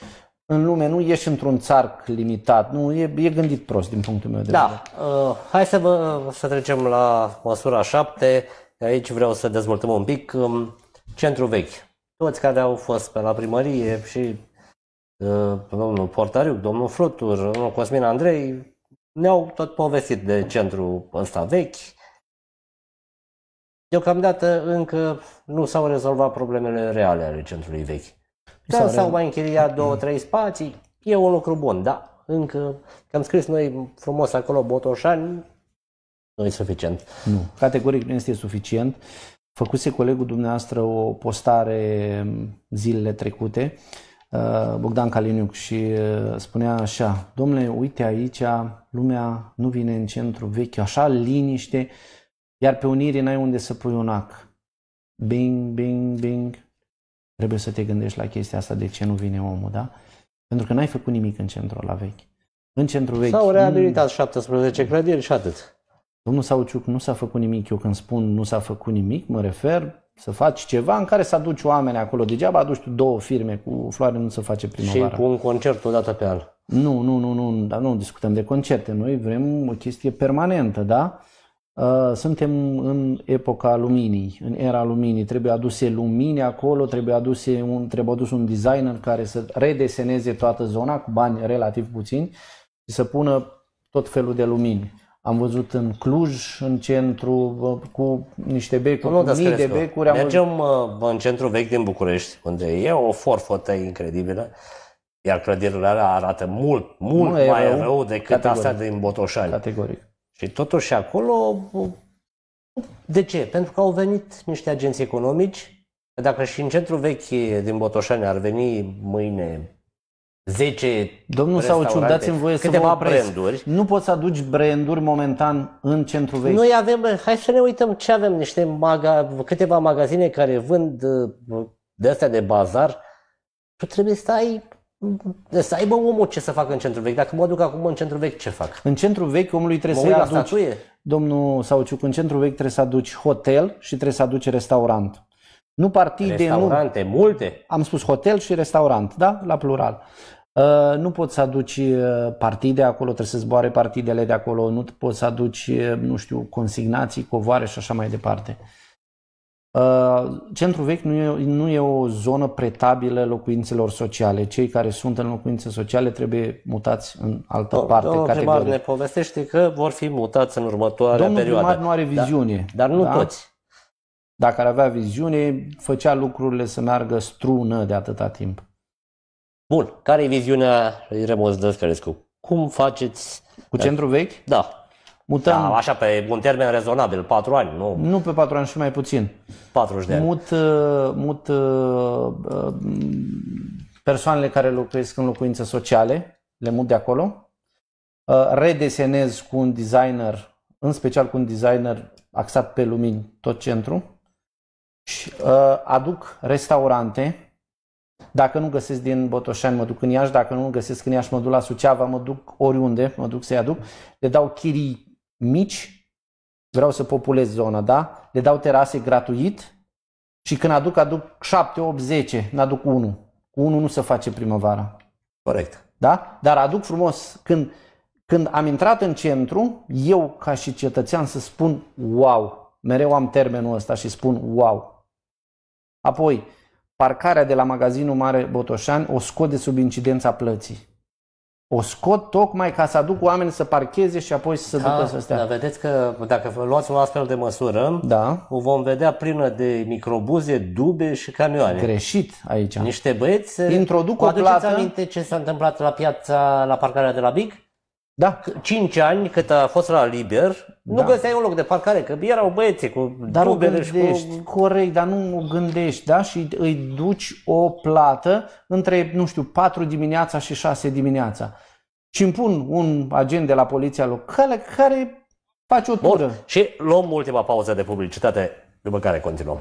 în lume, nu ieși într-un țarc limitat, nu, e, e gândit prost din punctul meu de da, vedere. Da, uh, hai să, vă, să trecem la măsura 7, aici vreau să dezvoltăm un pic um, centru vechi. Toți care au fost pe la primărie și uh, domnul Portariu, domnul Flutur, domnul Cosmin Andrei, ne-au tot povestit de centru ăsta vechi. Deocamdată încă nu s-au rezolvat problemele reale ale centrului vechi. Da, s-au mai închiriat două, mm. trei spații, e un lucru bun, da. Încă, că am scris noi frumos acolo Botoșani, nu e suficient. Nu, categoric nu este suficient. Făcuse colegul dumneavoastră o postare zilele trecute, uh, Bogdan Caliniuc, și uh, spunea așa, domnule, uite aici, lumea nu vine în centru vechi, așa liniște, iar pe unire n-ai unde să pui un ac. Bing, bing, bing. Trebuie să te gândești la chestia asta, de ce nu vine omul, da? Pentru că n-ai făcut nimic în centrul la vechi. În centru vechi... S-au reabilitat 17 clădiri și atât. Domnul Sauciuc nu s-a făcut nimic. Eu când spun nu s-a făcut nimic, mă refer să faci ceva în care să aduci oameni acolo. Degeaba aduci tu două firme cu floare, nu se face primăvara. Și cu un concert o pe an. Nu, nu, nu, nu, dar nu discutăm de concerte. Noi vrem o chestie permanentă, da? Uh, suntem în epoca luminii, în era luminii. Trebuie aduse lumini acolo, trebuie, aduse un, trebuie adus un designer care să redeseneze toată zona cu bani relativ puțini și să pună tot felul de lumini. Am văzut în Cluj, în centru, uh, cu niște becuri, nu, cu mii de becuri. Am Mergem văzut... Uh, în centru vechi din București, unde e o forfotă incredibilă, iar clădirile alea arată mult, mult nu mai rău, rău decât Categoric. astea din Botoșani. Categoric. Și totuși acolo, de ce? Pentru că au venit niște agenți economici, dacă și în centrul vechi din Botoșani ar veni mâine 10 Domnul Sauciu, dați-mi voie să vă branduri. Nu poți să aduci branduri momentan în centru vechi. Noi avem, hai să ne uităm ce avem, niște maga, câteva magazine care vând uh, de astea de bazar. Tu trebuie să ai să aibă omul ce să facă în centru vechi. Dacă mă duc acum în centru vechi, ce fac? În centru vechi omului trebuie să-i aduci, statuie? domnul Sauciuc, în centru vechi trebuie să aduci hotel și trebuie să aduci restaurant. Nu partide, Restaurante, nu... multe. Am spus hotel și restaurant, da? La plural. Uh, nu poți să aduci uh, partide acolo, trebuie să zboare partidele de acolo, nu poți să aduci, uh, nu știu, consignații, covoare și așa mai departe. Uh, centrul vechi nu e, nu e o zonă pretabilă locuințelor sociale. Cei care sunt în locuințe sociale trebuie mutați în altă Domnul parte. Domnul primar categorie. ne povestește că vor fi mutați în următoarea Domnul perioadă. Domnul primar nu are da. viziune. Da, dar nu da? toți. Dacă ar avea viziune, făcea lucrurile să meargă strună de atâta timp. Bun. Care e viziunea Remus Dăscărescu? Cum faceți... Cu centrul vechi? Da. Mutăm, da, așa, pe un termen rezonabil, 4 ani, nu? Nu pe 4 ani și mai puțin. 40 de ani. Mut, uh, mut uh, uh, persoanele care locuiesc în locuințe sociale, le mut de acolo. Redesenez cu un designer, în special cu un designer axat pe lumini, tot centru. Și aduc restaurante. Dacă nu găsesc din Botoșani, mă duc în Iași. Dacă nu găsesc în Iași, mă duc la Suceava, mă duc oriunde, mă duc să-i aduc. Le dau chirii mici, vreau să populez zona, da? Le dau terase gratuit și când aduc, aduc 7, 8, 10, n-aduc 1. Cu 1 nu se face primăvara. Corect. Da? Dar aduc frumos. Când, când am intrat în centru, eu ca și cetățean să spun wow. Mereu am termenul ăsta și spun wow. Apoi, parcarea de la magazinul Mare Botoșani o scot de sub incidența plății. O scot tocmai ca să aduc oameni să parcheze și apoi să da, ducă să stea. Da, vedeți că dacă luați o astfel de măsură, da. o vom vedea plină de microbuze, dube și camioane. Greșit aici. Niște băieți. Introduc o plată. aminte ce s-a întâmplat la piața, la parcarea de la Big? Da. 5 ani cât a fost la liber, da. nu găseai un loc de parcare, că erau băieți cu dar o gândești, și cu... corect, dar nu o gândești, da? Și îi duci o plată între, nu știu, 4 dimineața și 6 dimineața. Și îmi pun un agent de la poliția locală care face o tură. Bun. Și luăm ultima pauză de publicitate, după care continuăm.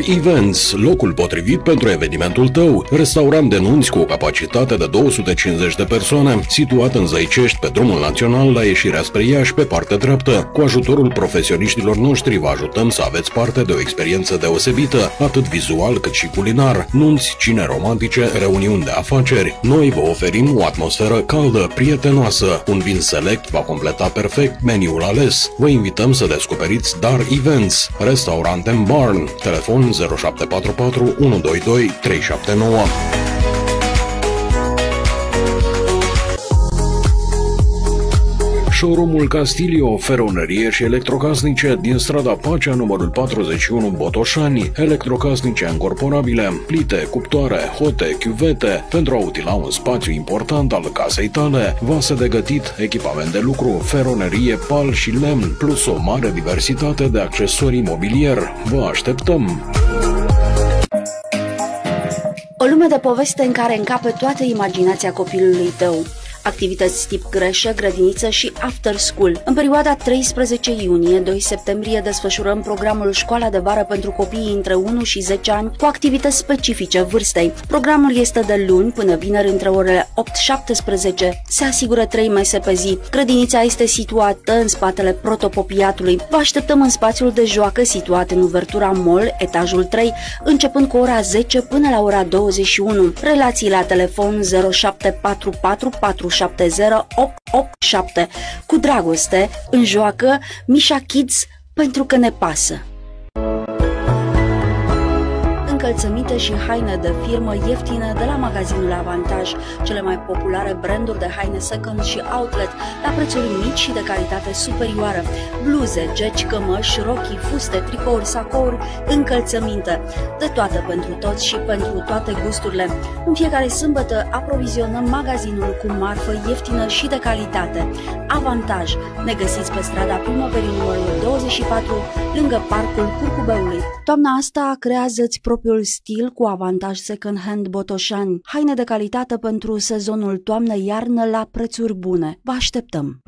Bar Events, locul potrivit pentru evenimentul tău. Restaurant de nunți cu o capacitate de 250 de persoane, situat în Zăicești, pe drumul național, la ieșirea spre Iași, pe partea dreaptă. Cu ajutorul profesioniștilor noștri vă ajutăm să aveți parte de o experiență deosebită, atât vizual cât și culinar, nunți, cine romantice, reuniuni de afaceri. Noi vă oferim o atmosferă caldă, prietenoasă. Un vin select va completa perfect meniul ales. Vă invităm să descoperiți Dar Events, restaurant în barn, telefon 0744 122 379. Showroomul Castilio, Feronerie și electrocasnice din strada Pacea, numărul 41, Botoșani, electrocasnice încorporabile, plite, cuptoare, hote, chiuvete, pentru a utila un spațiu important al casei tale, vase de gătit, echipament de lucru, feronerie, pal și lemn, plus o mare diversitate de accesorii mobilier. Vă așteptăm! O lume de poveste în care încape toată imaginația copilului tău activități tip greșe, grădiniță și after school. În perioada 13 iunie-2 septembrie desfășurăm programul Școala de Vară pentru copiii între 1 și 10 ani cu activități specifice vârstei. Programul este de luni până vineri între orele 8-17. Se asigură 3 mese pe zi. Grădinița este situată în spatele protopopiatului. Vă așteptăm în spațiul de joacă situat în uvertura Mall, etajul 3, începând cu ora 10 până la ora 21. Relații la telefon 0744 470 cu dragoste, în joacă, Mișa Kids pentru că ne pasă încălțăminte și haine de firmă ieftine de la magazinul Avantaj, cele mai populare branduri de haine second și outlet, la prețuri mici și de calitate superioară, bluze, geci, cămăși, rochii, fuste, tricouri, sacouri, încălțăminte, de toate pentru toți și pentru toate gusturile. În fiecare sâmbătă aprovizionăm magazinul cu marfă ieftină și de calitate. Avantaj! Ne găsiți pe strada primăverii numărul 24, lângă parcul Curcubeului. Toamna asta creează-ți propriul stilul stil cu avantaj second-hand botoșani, haine de calitate pentru sezonul toamnă-iarnă la prețuri bune. Vă așteptăm!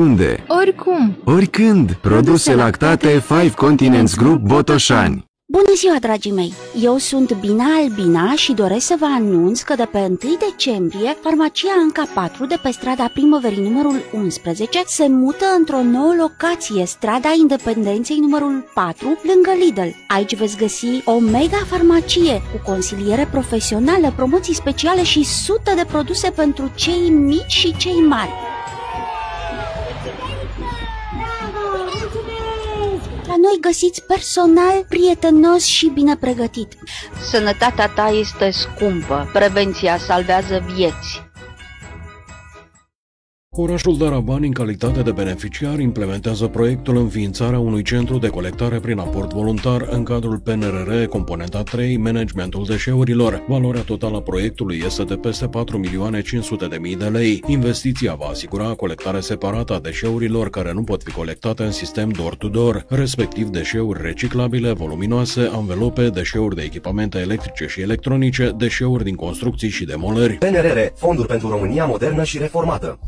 oriunde. Oricum. Oricând. Produse lactate Five Continents Group Botoșani. Bună ziua, dragii mei! Eu sunt Bina Albina și doresc să vă anunț că de pe 1 decembrie, farmacia Anca 4 de pe strada Primăverii numărul 11 se mută într-o nouă locație, strada Independenței numărul 4, lângă Lidl. Aici veți găsi o mega farmacie cu consiliere profesională, promoții speciale și sute de produse pentru cei mici și cei mari. noi găsiți personal prietenos și bine pregătit. Sănătatea ta este scumpă, prevenția salvează vieți. Orașul Daraban, în calitate de beneficiar, implementează proiectul înființarea unui centru de colectare prin aport voluntar în cadrul PNRR, componenta 3, managementul deșeurilor. Valoarea totală a proiectului este de peste 4.500.000 de lei. Investiția va asigura colectarea separată a deșeurilor care nu pot fi colectate în sistem door-to-door, respectiv deșeuri reciclabile, voluminoase, anvelope, deșeuri de echipamente electrice și electronice, deșeuri din construcții și demolări. PNRR, Fonduri pentru România Modernă și Reformată.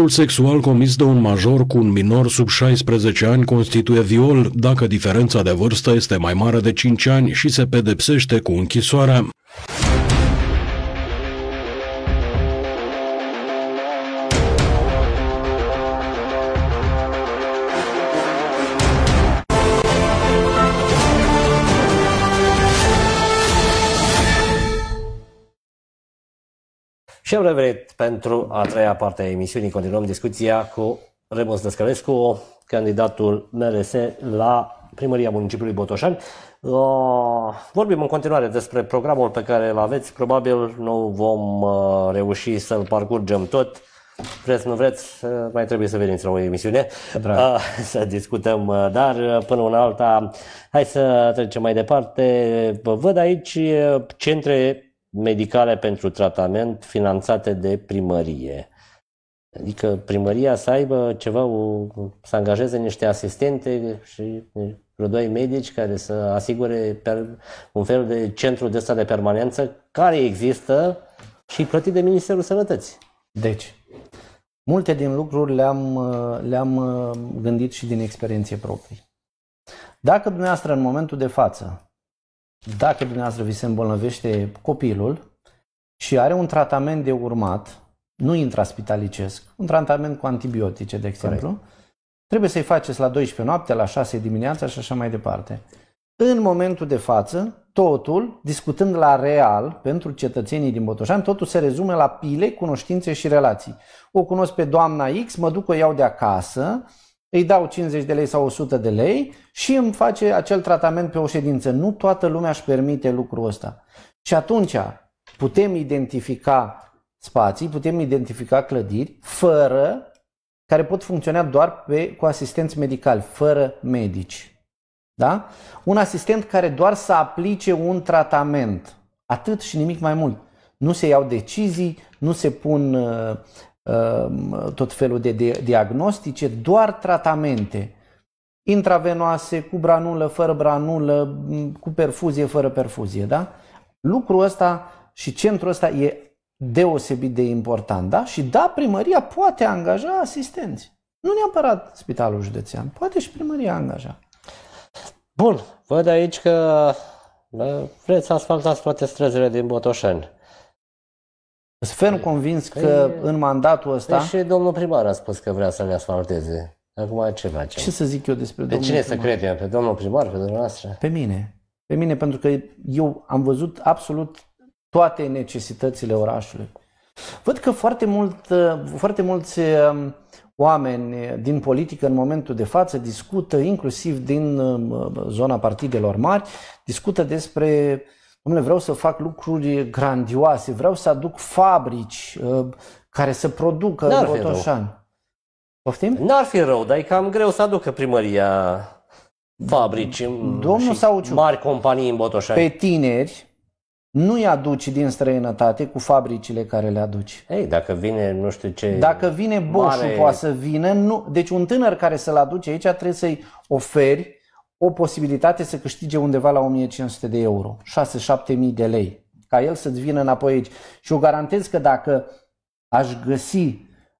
Actul sexual comis de un major cu un minor sub 16 ani constituie viol dacă diferența de vârstă este mai mare de 5 ani și se pedepsește cu închisoarea. Și am revenit pentru a treia parte a emisiunii. Continuăm discuția cu Remus Dăscălescu, candidatul MLS la primăria municipiului Botoșani. Uh, vorbim în continuare despre programul pe care îl aveți. Probabil nu vom uh, reuși să-l parcurgem tot. Vreți, nu vreți, uh, mai trebuie să veniți la o emisiune Drag. să discutăm, dar până una alta, hai să trecem mai departe. Văd aici centre medicale pentru tratament finanțate de primărie. Adică primăria să aibă ceva, o, să angajeze niște asistente și vreo doi medici care să asigure per, un fel de centru de asta de permanență care există și plătit de Ministerul Sănătății. Deci, multe din lucruri le-am, le-am uh, gândit și din experiențe proprii. Dacă dumneavoastră în momentul de față dacă dumneavoastră vi se îmbolnăvește copilul și are un tratament de urmat, nu intraspitalicesc, un tratament cu antibiotice, de exemplu, Corect. trebuie să-i faceți la 12 noapte, la 6 dimineața și așa mai departe. În momentul de față, totul, discutând la real, pentru cetățenii din Botoșani, totul se rezume la pile, cunoștințe și relații. O cunosc pe doamna X, mă duc, o iau de acasă, îi dau 50 de lei sau 100 de lei și îmi face acel tratament pe o ședință. Nu toată lumea își permite lucrul ăsta. Și atunci putem identifica spații, putem identifica clădiri fără care pot funcționa doar pe, cu asistenți medicali, fără medici. Da? Un asistent care doar să aplice un tratament, atât și nimic mai mult. Nu se iau decizii, nu se pun uh, Um, tot felul de diagnostice, doar tratamente intravenoase, cu branulă, fără branulă, cu perfuzie, fără perfuzie, da? Lucrul ăsta și centrul ăsta e deosebit de important, da? Și da, primăria poate angaja asistenți. Nu neapărat spitalul județean, poate și primăria angaja. Bun, văd aici că uh, vreți să asfaltați toate străzile din Botoșani. Sunt ferm păi, convins păi, că în mandatul ăsta... Păi și domnul primar a spus că vrea să le asfalteze. Acum ce facem? Ce să zic eu despre de cine primar? să credem? Pe domnul primar? Pe dumneavoastră? Pe mine. Pe mine, pentru că eu am văzut absolut toate necesitățile orașului. Văd că foarte, mult, foarte mulți um, oameni din politică în momentul de față discută, inclusiv din um, zona partidelor mari, discută despre Domnule, vreau să fac lucruri grandioase, vreau să aduc fabrici uh, care să producă N-ar botoșani. Poftim? N-ar fi rău, dar e cam greu să aducă primăria fabrici Domnul Sauciu, mari companii în Botoșani. Pe tineri nu-i aduci din străinătate cu fabricile care le aduci. Ei, dacă vine nu știu ce... Dacă vine Boșul mare... poate să vină, nu... deci un tânăr care să-l aduci aici trebuie să-i oferi o posibilitate să câștige undeva la 1500 de euro, 6 7000 de lei, ca el să-ți vină înapoi aici. Și eu garantez că dacă aș găsi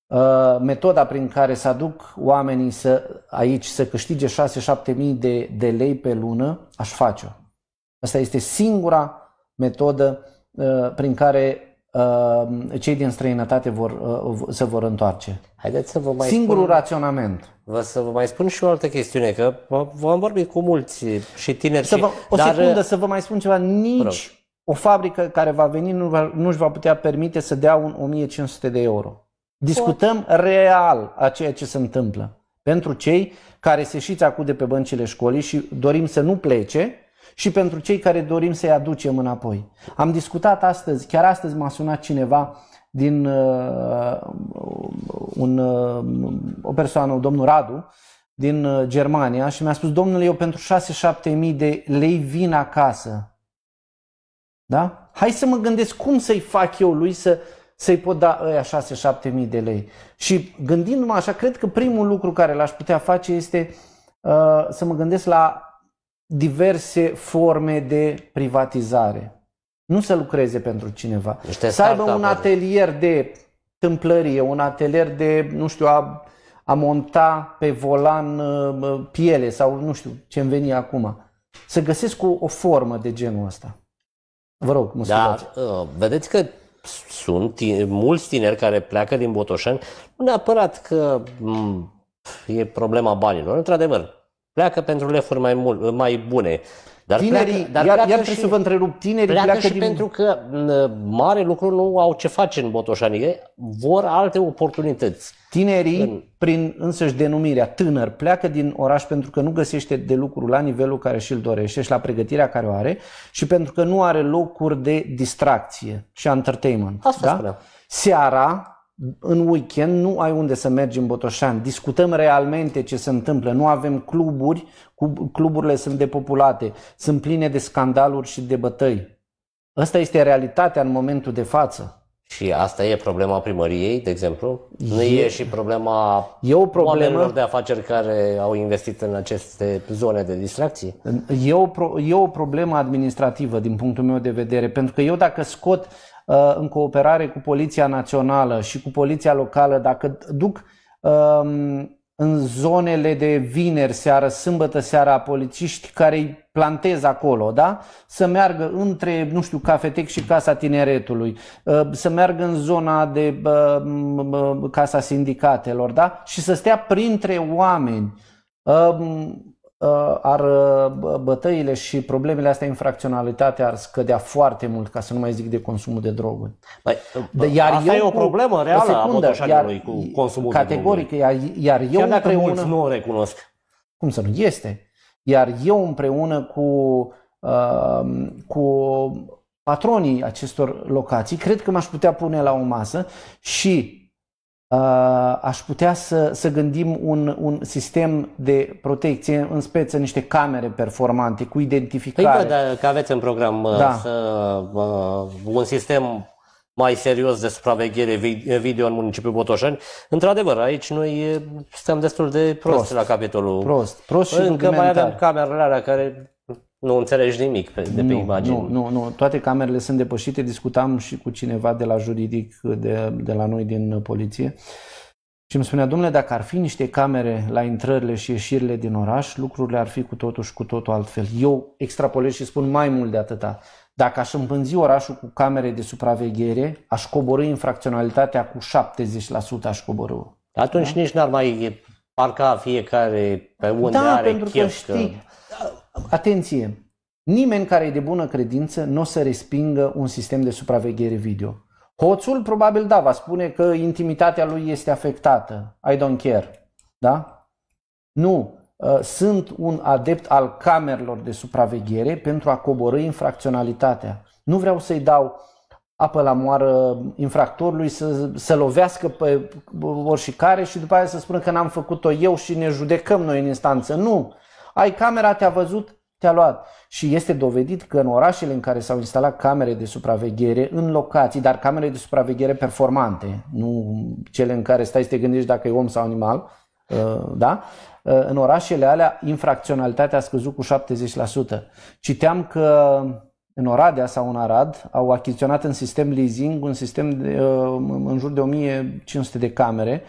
uh, metoda prin care să aduc oamenii să, aici să câștige 6 7000 de, de lei pe lună, aș face-o. Asta este singura metodă uh, prin care Ehm, cei din străinătate vor, uh, se vor întoarce. Haideți să vă mai Singurul spun, raționament. Vă să vă mai spun și o altă chestiune, că v-am vorbit cu mulți și tineri. Să vă, și, o dar, secundă uh, să vă mai spun ceva. Nici rog. o fabrică care va veni nu va, nu va putea permite să dea un 1500 de euro. Discutăm Pot. real a ceea ce se întâmplă. Pentru cei care se șiți acum de pe băncile școlii și dorim să nu plece, și pentru cei care dorim să-i aducem înapoi. Am discutat astăzi, chiar astăzi m-a sunat cineva din uh, un, uh, o persoană, domnul Radu, din uh, Germania și mi-a spus, domnule, eu pentru 6-7 mii de lei vin acasă. Da? Hai să mă gândesc cum să-i fac eu lui să, să-i pot da ăia 6-7 mii de lei. Și gândindu-mă așa, cred că primul lucru care l-aș putea face este uh, să mă gândesc la diverse forme de privatizare. Nu să lucreze pentru cineva. Niște să aibă un atelier de tâmplărie, un atelier de, nu știu, a, a monta pe volan uh, uh, piele sau nu știu ce îmi veni acum. Să găsesc o, o formă de genul ăsta. Vă rog, mă da, uh, vedeți că sunt mulți tineri care pleacă din Botoșani, nu neapărat că mm, e problema banilor. Într-adevăr, Pleacă pentru lefuri mai, mult, mai bune. Dar tinerii, pleacă, dar iar, pleacă iar trebuie și, să vă întrerup, tinerii pleacă, pleacă și din... pentru că mare lucru nu au ce face în Botoșanie, vor alte oportunități. Tinerii, în... prin însăși denumirea tânăr, pleacă din oraș pentru că nu găsește de lucru la nivelul care și-l dorește și la pregătirea care o are și pentru că nu are locuri de distracție și entertainment. Asta da? Seara, în weekend nu ai unde să mergi în Botoșan. Discutăm realmente ce se întâmplă. Nu avem cluburi, cluburile sunt depopulate, sunt pline de scandaluri și de bătăi. Asta este realitatea în momentul de față. Și asta e problema primăriei, de exemplu? Nu e, și problema e o problemă, oamenilor de afaceri care au investit în aceste zone de distracție? E o, pro, e o problemă administrativă din punctul meu de vedere, pentru că eu dacă scot Uh, în cooperare cu Poliția Națională și cu Poliția Locală, dacă duc um, în zonele de vineri seară, sâmbătă seara, polițiști care îi plantez acolo, da? Să meargă între, nu știu, Cafetec și Casa Tineretului, uh, să meargă în zona de uh, Casa Sindicatelor, da? Și să stea printre oameni. Um, Uh, ar uh, bătăile și problemele astea, infracționalitate ar scădea foarte mult, ca să nu mai zic de consumul de droguri. Bă, păi, bă, uh, iar asta eu, e o problemă reală secundă, a iar, cu consumul categoric, de droguri. Iar, iar eu Chiar dacă împreună, nu o recunosc. Cum să nu? Este. Iar eu împreună cu, uh, cu patronii acestor locații, cred că m-aș putea pune la o masă și Uh, aș putea să, să gândim un, un sistem de protecție, în speță niște camere performante cu păi identificare. Păi da, că aveți în program uh, da. să, uh, un sistem mai serios de supraveghere uh, video în municipiul Botoșani. Într-adevăr, aici noi stăm destul de prost, prost la capitolul. Prost, prost și Încă mai avem camerele alea care nu înțelegi nimic pe, de pe nu, imagine. Nu, nu, nu, toate camerele sunt depășite. Discutam și cu cineva de la juridic, de, de la noi din poliție. Și îmi spunea, domnule, dacă ar fi niște camere la intrările și ieșirile din oraș, lucrurile ar fi cu totul și cu totul altfel. Eu extrapolez și spun mai mult de atâta. Dacă aș împânzi orașul cu camere de supraveghere, aș coborâ infracționalitatea cu 70%, aș coborâ. Atunci da? nici n-ar mai parca fiecare pe unde da, are pentru chef că, știi, atenție, nimeni care e de bună credință nu o să respingă un sistem de supraveghere video. Hoțul probabil da, va spune că intimitatea lui este afectată. I don't care. Da? Nu. Uh, sunt un adept al camerelor de supraveghere pentru a coborâ infracționalitatea. Nu vreau să-i dau apă la moară infractorului să, să lovească pe oricare și după aia să spună că n-am făcut-o eu și ne judecăm noi în instanță. Nu! ai camera, te-a văzut, te-a luat. Și este dovedit că în orașele în care s-au instalat camere de supraveghere, în locații, dar camere de supraveghere performante, nu cele în care stai să te gândești dacă e om sau animal, uh, da? Uh, în orașele alea infracționalitatea a scăzut cu 70%. Citeam că în Oradea sau în Arad au achiziționat în sistem leasing un sistem de, uh, în jur de 1500 de camere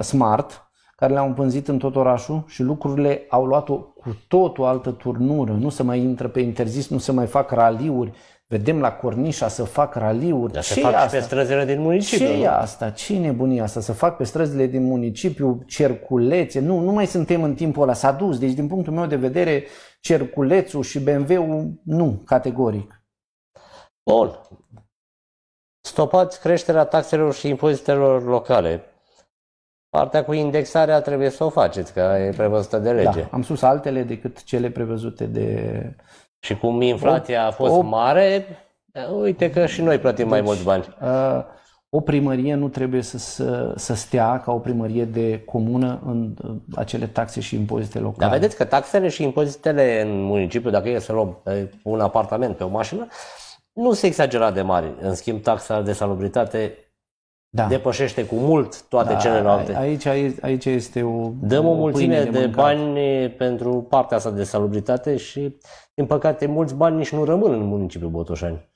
smart, care le-au împânzit în tot orașul și lucrurile au luat-o cu tot o altă turnură. Nu se mai intră pe interzis, nu se mai fac raliuri. Vedem la Cornișa să fac raliuri. Dar ce se fac asta? și pe străzile din municipiu. Ce e asta? Ce e nebunia asta? Să fac pe străzile din municipiu cerculețe? Nu, nu mai suntem în timpul ăla. S-a dus. Deci, din punctul meu de vedere, cerculețul și BMW-ul, nu, categoric. Bun. Stopați creșterea taxelor și impozitelor locale Partea cu indexarea trebuie să o faceți, că e prevăzută de da, lege. Da, am sus altele decât cele prevăzute de... Și cum inflația a fost o... mare, uite că și noi plătim deci, mai mulți bani. Uh, o primărie nu trebuie să, să, să stea ca o primărie de comună în acele taxe și impozite locale. Dar vedeți că taxele și impozitele în municipiu, dacă e să luăm un apartament pe o mașină, nu se exagera de mari. În schimb, taxa de salubritate da. depășește cu mult toate da, celelalte. Aici, aici este o. Dăm o, mulțime de, de bani pentru partea asta de salubritate și, din păcate, mulți bani nici nu rămân în municipiul Botoșani.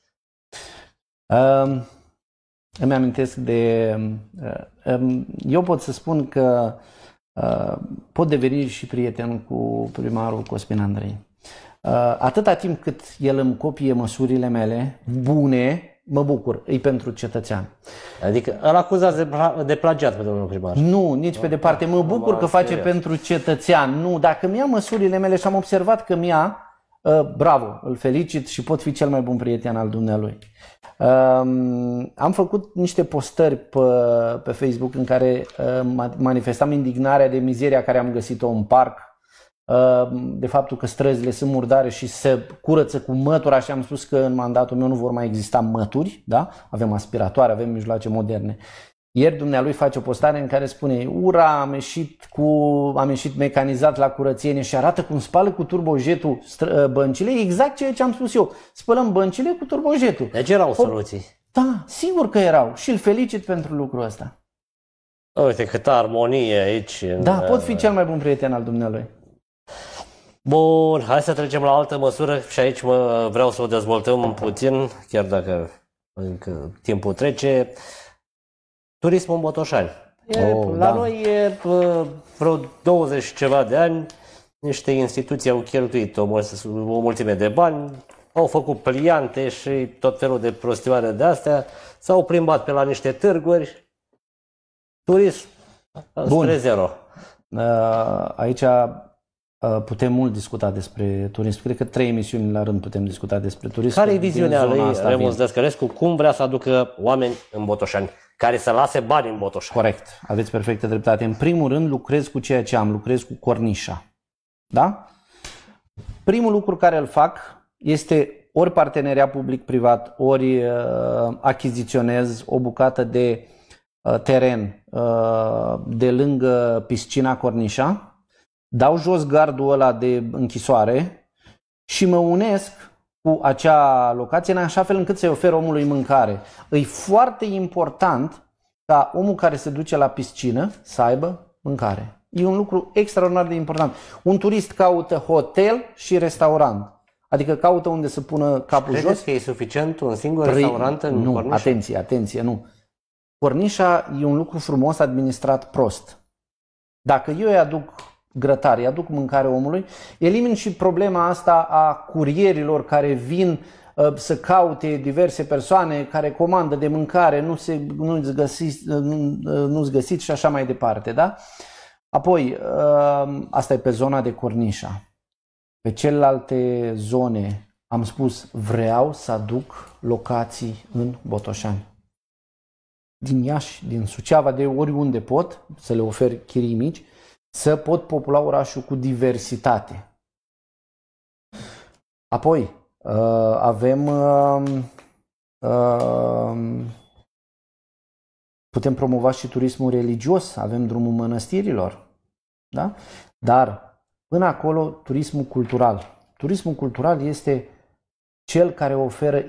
Um, îmi amintesc de. um, eu pot să spun că uh, pot deveni și prieten cu primarul Cosmin Andrei. Uh, atâta timp cât el îmi copie măsurile mele bune, mă bucur, e pentru cetățean. Adică îl acuzați de, de plagiat pe domnul primar. Nu, nici pe departe. Mă bucur că face pentru cetățean. Nu, dacă mi-a măsurile mele și am observat că mi-a, ă, bravo, îl felicit și pot fi cel mai bun prieten al dumnealui. Am făcut niște postări pe, pe Facebook în care ă, manifestam indignarea de mizeria care am găsit-o în parc, Ehm, de faptul că străzile sunt murdare și se curăță cu mături. Așa am spus că în mandatul meu nu vor mai exista mături, da? avem aspiratoare, avem mijloace moderne. Ieri dumnealui face o postare în care spune Ura, am ieșit, cu, am ieșit mecanizat la curățenie și arată cum spală cu turbojetul ă, băncile, exact ceea ce am spus eu. Spălăm băncile cu turbojetul. Deci erau soluții. Da, sigur că erau și îl felicit pentru lucrul ăsta. Uite câtă armonie aici. În... Da, pot fi uh, cel mai bun prieten al dumnealui. Bun, hai să trecem la altă măsură și aici mă, vreau să o dezvoltăm puțin, chiar dacă încă timpul trece. Turismul în Botoșani. Oh, la da. noi e vreo 20 ceva de ani, niște instituții au cheltuit o, o mulțime de bani, au făcut pliante și tot felul de prostioare de astea, s-au plimbat pe la niște târguri, turism Bun. spre zero. Uh, aici Uh, putem mult discuta despre turism. Cred că trei emisiuni la rând putem discuta despre turism. Care e viziunea lui Remus Descărescu? Cum vrea să aducă oameni în Botoșani? Care să lase bani în Botoșani? Corect. Aveți perfectă dreptate. În primul rând lucrez cu ceea ce am. Lucrez cu cornișa. Da? Primul lucru care îl fac este ori parteneria public-privat, ori uh, achiziționez o bucată de uh, teren de lângă piscina Cornișa, dau jos gardul ăla de închisoare și mă unesc cu acea locație în așa fel încât să-i ofer omului mâncare. E foarte important ca omul care se duce la piscină să aibă mâncare. E un lucru extraordinar de important. Un turist caută hotel și restaurant. Adică caută unde să pună capul Credeți jos. că e suficient un singur Pre... Păi, restaurant în Nu, Cornișa? atenție, atenție, nu. Cornișa e un lucru frumos administrat prost. Dacă eu îi aduc îi aduc mâncare omului, elimin și problema asta a curierilor care vin uh, să caute diverse persoane care comandă de mâncare, nu se, nu-ți, găsiți, uh, nu, uh, nu-ți găsiți și așa mai departe. Da? Apoi, asta e pe zona de cornișa. Pe celelalte zone am spus vreau să aduc locații în Botoșani. Din Iași, din Suceava, de oriunde pot să le ofer chirii mici, să pot popula orașul cu diversitate. Apoi, uh, avem uh, uh, putem promova și turismul religios, avem drumul mănăstirilor, da? Dar până acolo turismul cultural. Turismul cultural este cel care oferă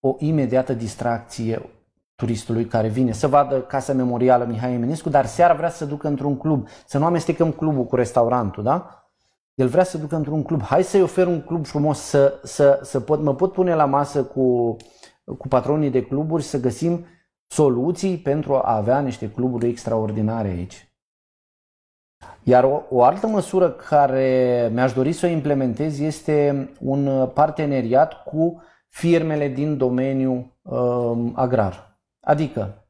o imediată distracție, turistului care vine să vadă Casa Memorială Mihai Eminescu, dar seara vrea să ducă într-un club, să nu amestecăm clubul cu restaurantul, da? El vrea să ducă într-un club. Hai să-i ofer un club frumos, să, să, să pot, mă pot pune la masă cu, cu patronii de cluburi să găsim soluții pentru a avea niște cluburi extraordinare aici. Iar o, o altă măsură care mi-aș dori să o implementez este un parteneriat cu firmele din domeniul um, agrar. Adică,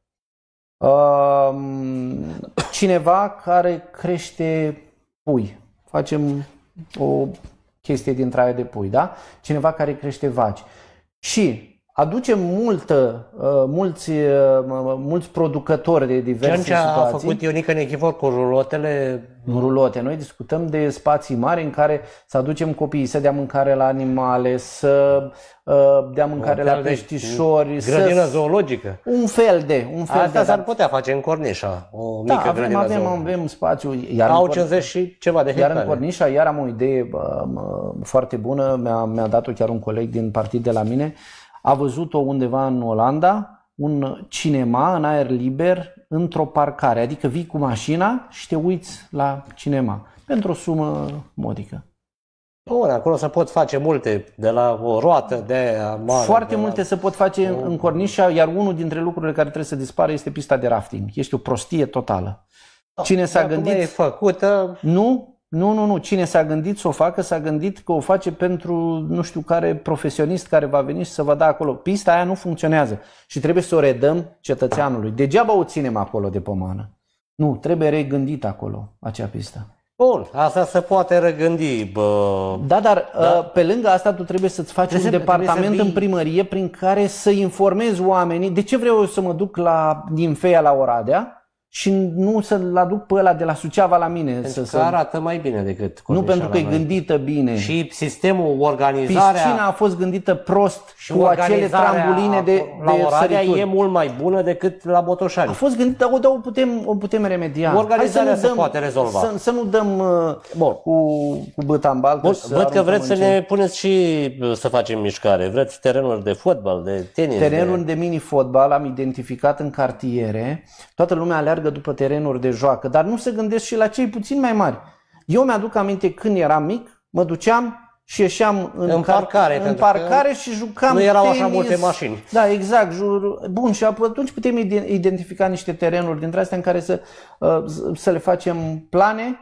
um, cineva care crește pui. Facem o chestie dintre aia de pui, da? Cineva care crește vaci. Și aduce multă, uh, mulți, uh, mulți producători de diverse ce situații. a făcut Ionica în echivor cu rulotele? Rulote. Noi discutăm de spații mari în care să aducem copiii să dea mâncare la animale, să uh, dea mâncare la peștișori. Grădină să... zoologică. Un fel de. Un fel Asta de, s-ar da. putea face în Cornișa, o da, mică da, avem, grădină avem, zoologică. avem spațiu. Iar Au 50 și ceva de hectare. Iar în Cornișa, iar am o idee uh, foarte bună, mi-a, mi-a dat-o chiar un coleg din partid de la mine, uh, a văzut-o undeva în Olanda, un cinema în aer liber, într-o parcare. Adică vii cu mașina și te uiți la cinema pentru o sumă modică. Bun, acolo se pot face multe, de la o roată de mare. Foarte de multe la... se pot face o... în Cornișa, iar unul dintre lucrurile care trebuie să dispară este pista de rafting. Este o prostie totală. Da, Cine s-a da, gândit... e făcută... Nu, nu, nu, nu. Cine s-a gândit să o facă, s-a gândit că o face pentru nu știu care profesionist care va veni și să vă da acolo. Pista aia nu funcționează și trebuie să o redăm cetățeanului. Degeaba o ținem acolo de pomană. Nu, trebuie regândit acolo acea pistă. Bun, asta se poate regândi. Bă. Da, dar da? Ă, pe lângă asta tu trebuie să-ți faci trebuie un departament în primărie prin care să informezi oamenii de ce vreau eu să mă duc la, din Feia la Oradea și nu să-l aduc pe ăla de la Suceava la mine. Pentru să, că arată mai bine decât Nu pentru că e gândită bine. Și sistemul, organizarea... Piscina a fost gândită prost și cu acele trambuline de, de sărituri. e mult mai bună decât la Botoșani. A fost gândită, o, da, o, putem, o putem remedia. Organizarea dăm, se poate rezolva. Să, să nu dăm uh, Bun. cu, cu băta în baltă. Bun, văd că vreți să ce... ne puneți și uh, să facem mișcare. Vreți terenuri de fotbal, de tenis? Terenuri de, de mini-fotbal am identificat în cartiere. Toată lumea aleargă meargă după terenuri de joacă, dar nu se gândesc și la cei puțin mai mari. Eu mi-aduc aminte când eram mic, mă duceam și ieșeam în, în parcare, în parcare și jucam Nu erau tenis. așa multe mașini. Da, exact. Jur. Bun, și atunci putem identifica niște terenuri dintre astea în care să, uh, să le facem plane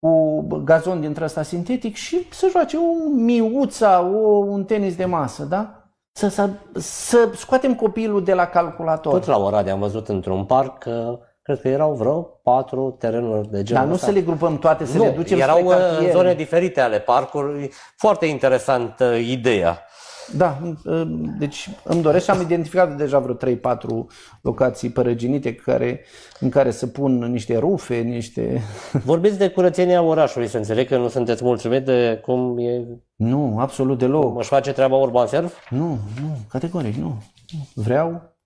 cu gazon dintre ăsta sintetic și să joace o miuța, o, un tenis de masă, da? Să, să, să scoatem copilul de la calculator. Tot la Oradea am văzut într-un parc cred că erau vreo patru terenuri de genul Dar nu ăsta. să le grupăm toate, să nu, le ducem erau spre uh, zone diferite ale parcului. Foarte interesantă uh, ideea. Da, uh, deci îmi doresc și am identificat deja vreo 3-4 locații părăginite care, în care să pun niște rufe, niște... Vorbiți de curățenia orașului, să înțeleg că nu sunteți mulțumit de cum e... Nu, absolut deloc. Cum își face treaba Urban Serv? Nu, nu, categoric nu. Vreau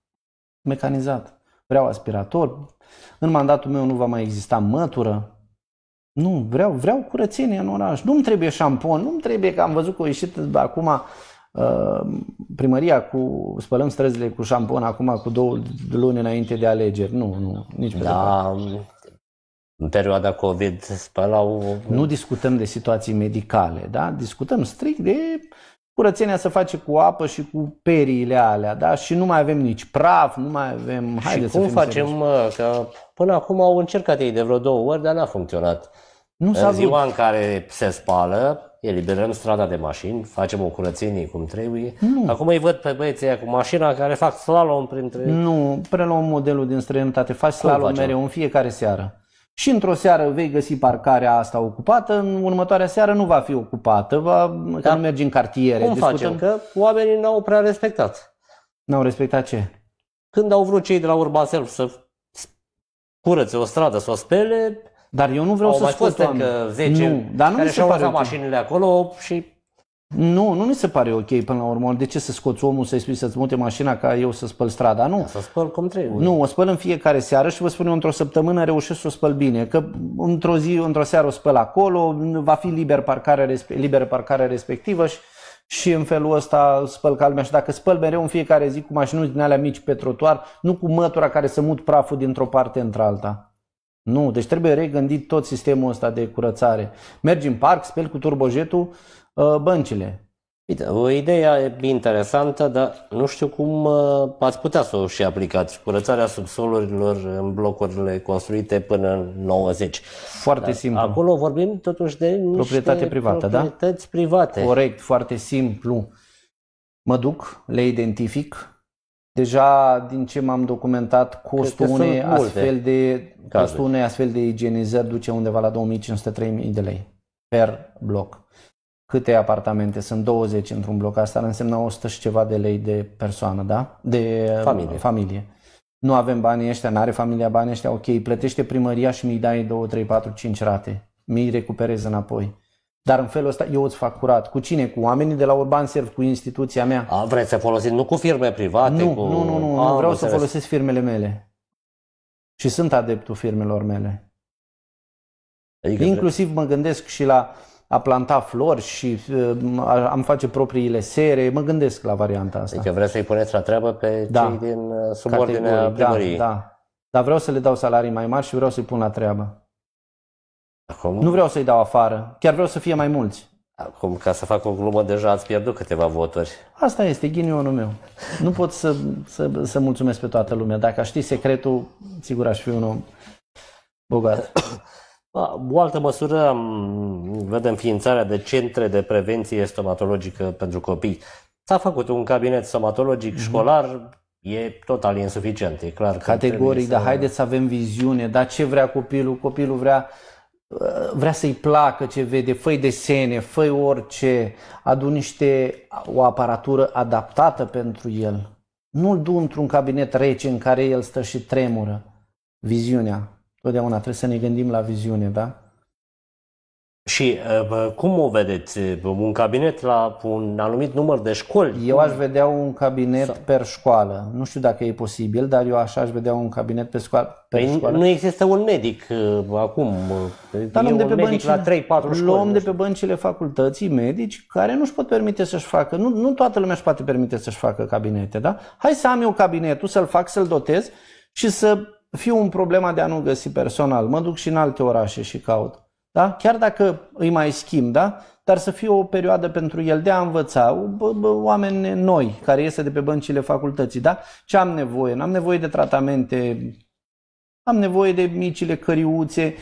mecanizat. Vreau aspirator, în mandatul meu nu va mai exista mătură. Nu, vreau, vreau curățenie în oraș. Nu-mi trebuie șampon, nu-mi trebuie că am văzut că a ieșit acum uh, primăria cu spălăm străzile cu șampon acum cu două luni înainte de alegeri. Nu, nu, nici pe da, în perioada COVID spălau... Nu discutăm de situații medicale, da? Discutăm strict de Curățenia se face cu apă și cu periile alea, da? Și nu mai avem nici praf, nu mai avem... Haide și să cum facem, mă, că până acum au încercat ei de vreo două ori, dar n-a funcționat. Nu în s-a ziua în care se spală, eliberăm strada de mașini, facem o curățenie cum trebuie. Nu. Acum îi văd pe băieții cu mașina care fac slalom printre... Nu, preluăm modelul din străinătate, faci slalom mereu în fiecare seară și într-o seară vei găsi parcarea asta ocupată, în următoarea seară nu va fi ocupată, va, că nu mergi în cartiere. Cum discutăm? facem? Că oamenii n-au prea respectat. N-au respectat ce? Când au vrut cei de la Urban Self să curățe o stradă, să o spele, dar eu nu vreau au să mai scot fost oameni. 10 nu, dar nu care și-au lăsat mașinile acolo și nu, nu mi se pare ok până la urmă. De ce să scoți omul să-i spui să-ți mute mașina ca eu să spăl strada? Nu. Să spăl cum trebuie. Nu, o spăl în fiecare seară și vă spun eu, într-o săptămână reușesc să o spăl bine. Că într-o zi, într-o seară o spăl acolo, va fi liber parcare, liberă parcarea respectivă și și în felul ăsta spăl calmea și dacă spăl mereu în fiecare zi cu mașinuți din alea mici pe trotuar, nu cu mătura care să mut praful dintr-o parte într-alta. Nu, deci trebuie regândit tot sistemul ăsta de curățare. Mergi în parc, speli cu turbojetul, Uh, băncile. Uite, o idee interesantă, dar nu știu cum uh, ați putea să o și aplicați. Curățarea subsolurilor în blocurile construite până în 90. Foarte dar simplu. Acolo vorbim totuși de niște proprietate privată, da? proprietăți da? private. Corect, foarte simplu. Mă duc, le identific. Deja din ce m-am documentat, costul unei astfel de costul unei astfel de igienizări duce undeva la 2500-3000 de lei per bloc câte apartamente sunt 20 într-un bloc, asta ar însemna 100 și ceva de lei de persoană, da? De familie. familie. Nu avem banii ăștia, nu are familia banii ăștia, ok, plătește primăria și mi-i dai 2, 3, 4, 5 rate. Mi-i recuperez înapoi. Dar în felul ăsta eu îți fac curat. Cu cine? Cu oamenii de la Urban Serv, cu instituția mea. A, vrei să folosiți, nu cu firme private? Nu, cu... nu, nu, nu, A, nu vreau să folosesc firmele mele. Și sunt adeptul firmelor mele. Adică Inclusiv vrei... mă gândesc și la uh, a planta flori și uh, am face propriile sere, mă gândesc la varianta asta. Deci vreți să-i puneți la treabă pe da. cei din uh, subordinea da, primăriei. Da, da. Dar vreau să le dau salarii mai mari și vreau să-i pun la treabă. Acum? Nu vreau să-i dau afară, chiar vreau să fie mai mulți. Acum, ca să fac o glumă, deja ați pierdut câteva voturi. Asta este ghinionul meu. Nu pot să, să, să mulțumesc pe toată lumea. Dacă aș ști secretul, sigur aș fi unul bogat. O altă măsură vedem mm, mm, ființarea de centre de prevenție stomatologică pentru copii. S-a făcut un cabinet stomatologic mhm. școlar, e total insuficient, e clar. Categoric, dar să... haideți să avem viziune, dar ce vrea copilul? Copilul vrea uh, vrea să-i placă ce vede, fă desene, făi orice, adu niște, o aparatură adaptată pentru el. Nu-l du într-un cabinet rece în care el stă și tremură. Viziunea. Totdeauna trebuie să ne gândim la viziune, da? Și uh, cum o vedeți? Un cabinet la un anumit număr de școli? Eu aș vedea un cabinet Sau... per școală. Nu știu dacă e posibil, dar eu așa aș vedea un cabinet pe, școală. pe păi școală. Nu există un medic uh, acum. Dar luăm de pe bănci, la 3-4 școli. Luăm de pe băncile facultății medici care nu-și pot permite să-și facă. Nu, nu toată lumea își poate permite să-și facă cabinete, da? Hai să am eu cabinetul, să-l fac, să-l dotez și să fiu în problema de a nu găsi personal, mă duc și în alte orașe și caut. Da? Chiar dacă îi mai schimb, da? dar să fie o perioadă pentru el de a învăța oameni noi care iese de pe băncile facultății. Da? Ce am nevoie? N-am nevoie de tratamente, am nevoie de micile căriuțe,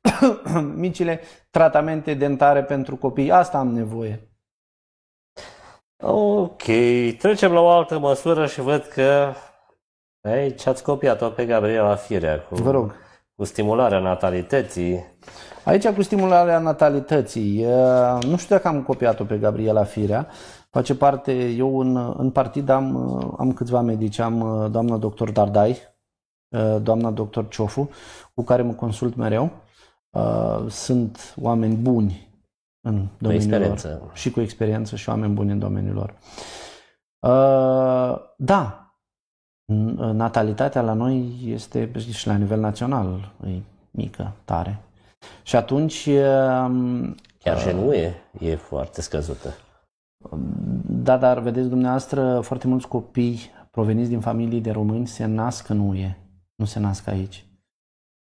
micile tratamente dentare pentru copii. Asta am nevoie. Ok, trecem la o altă măsură și văd că ei, păi, ce-ați copiat-o pe Gabriela Firea cu, Vă rog. cu stimularea natalității. Aici cu stimularea natalității. Nu știu dacă am copiat-o pe Gabriela Firea. Face parte, eu în, în partid am, am câțiva medici, am uh, doamna doctor Dardai, uh, doamna doctor Ciofu, cu care mă consult mereu. Uh, sunt oameni buni în domeniul lor. Și cu experiență și oameni buni în domeniul lor. Da, Mm. Uh, natalitatea la noi este și la nivel național e mică, tare. Și atunci... Um, Chiar și nu uh, e, e foarte scăzută. Um, da, dar vedeți dumneavoastră, foarte mulți copii proveniți din familii de români se nasc în UE, nu se nasc aici.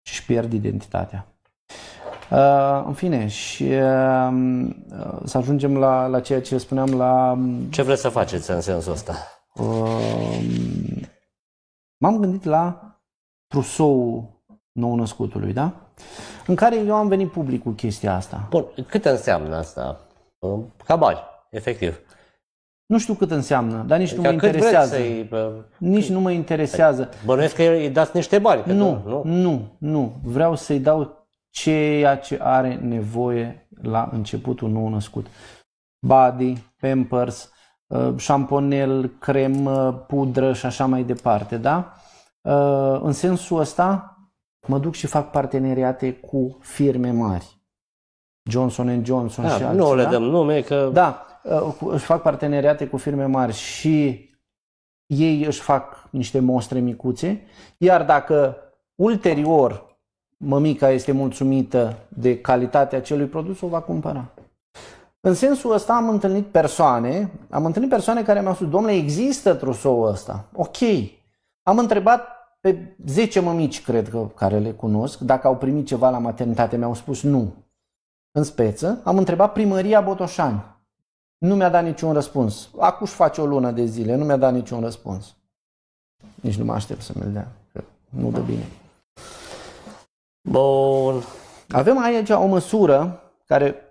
Și își pierd identitatea. Uh, în fine, și um, uh, să ajungem la, la ceea ce spuneam la... Ce vreți să faceți în sensul ăsta? Uh, m-am gândit la trusou nou-născutului, da? În care eu am venit public cu chestia asta. Bun, cât înseamnă asta? Cabal, efectiv. Nu știu cât înseamnă, dar nici adică nu mă interesează. Nici nu mă interesează. Bănuiesc că îi dați niște bani. nu, nu, nu, nu. Vreau să-i dau ceea ce are nevoie la începutul nou născut. Body, pampers, Uh, șamponel, cremă, pudră și așa mai departe, da? Uh, în sensul ăsta, mă duc și fac parteneriate cu firme mari. Johnson Johnson da, și alții. Nu le da? dăm da? nume că... Da, uh, își fac parteneriate cu firme mari și ei își fac niște mostre micuțe, iar dacă ulterior mămica este mulțumită de calitatea acelui produs, o va cumpăra. În sensul ăsta am întâlnit persoane, am întâlnit persoane care mi-au spus, domnule, există trusoul ăsta. Ok. Am întrebat pe 10 mămici, cred că, care le cunosc, dacă au primit ceva la maternitate, mi-au spus nu. În speță, am întrebat primăria Botoșani. Nu mi-a dat niciun răspuns. Acum face o lună de zile, nu mi-a dat niciun răspuns. Nici nu mă aștept să mi-l dea, că nu dă bine. Bun. Avem aici o măsură care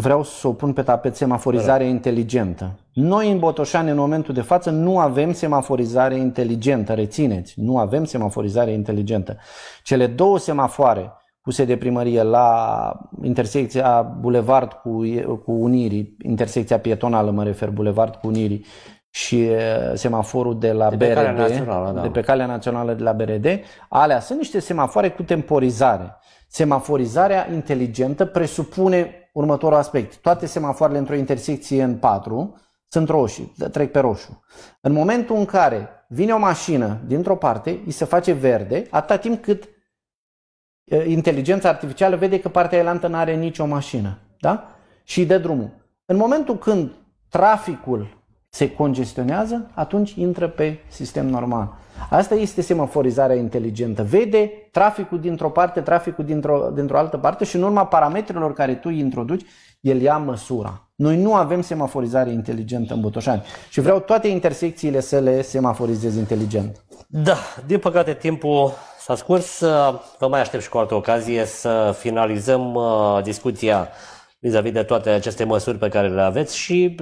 vreau să o pun pe tapet semaforizarea da. inteligentă. Noi în Botoșani, în momentul de față, nu avem semaforizare inteligentă, rețineți, nu avem semaforizare inteligentă. Cele două semafoare puse de primărie la intersecția Bulevard cu, cu Unirii, intersecția pietonală, mă refer, Bulevard cu Unirii, și semaforul de la de BRD, pe da. de pe calea națională de la BRD, alea sunt niște semafoare cu temporizare. Semaforizarea inteligentă presupune următorul aspect. Toate semafoarele într-o intersecție în 4 sunt roșii, trec pe roșu. În momentul în care vine o mașină dintr-o parte, îi se face verde, atâta timp cât inteligența artificială vede că partea elantă nu are nicio mașină. Da? Și îi dă drumul. În momentul când traficul se congestionează, atunci intră pe sistem normal. Asta este semaforizarea inteligentă. Vede traficul dintr-o parte, traficul dintr-o, dintr altă parte și în urma parametrilor care tu îi introduci, el ia măsura. Noi nu avem semaforizare inteligentă în Botoșani și vreau toate intersecțiile să le semaforizez inteligent. Da, din păcate timpul s-a scurs. Vă mai aștept și cu altă ocazie să finalizăm uh, discuția vis-a-vis de toate aceste măsuri pe care le aveți și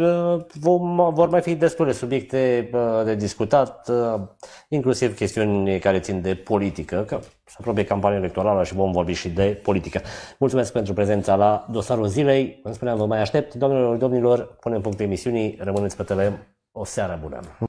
vom, vor mai fi destule subiecte de discutat, inclusiv chestiuni care țin de politică, că se apropie campania electorală și vom vorbi și de politică. Mulțumesc pentru prezența la dosarul zilei. Îmi spuneam, vă mai aștept. Domnilor, domnilor, punem punct emisiunii. Rămâneți pe tele. O seară bună!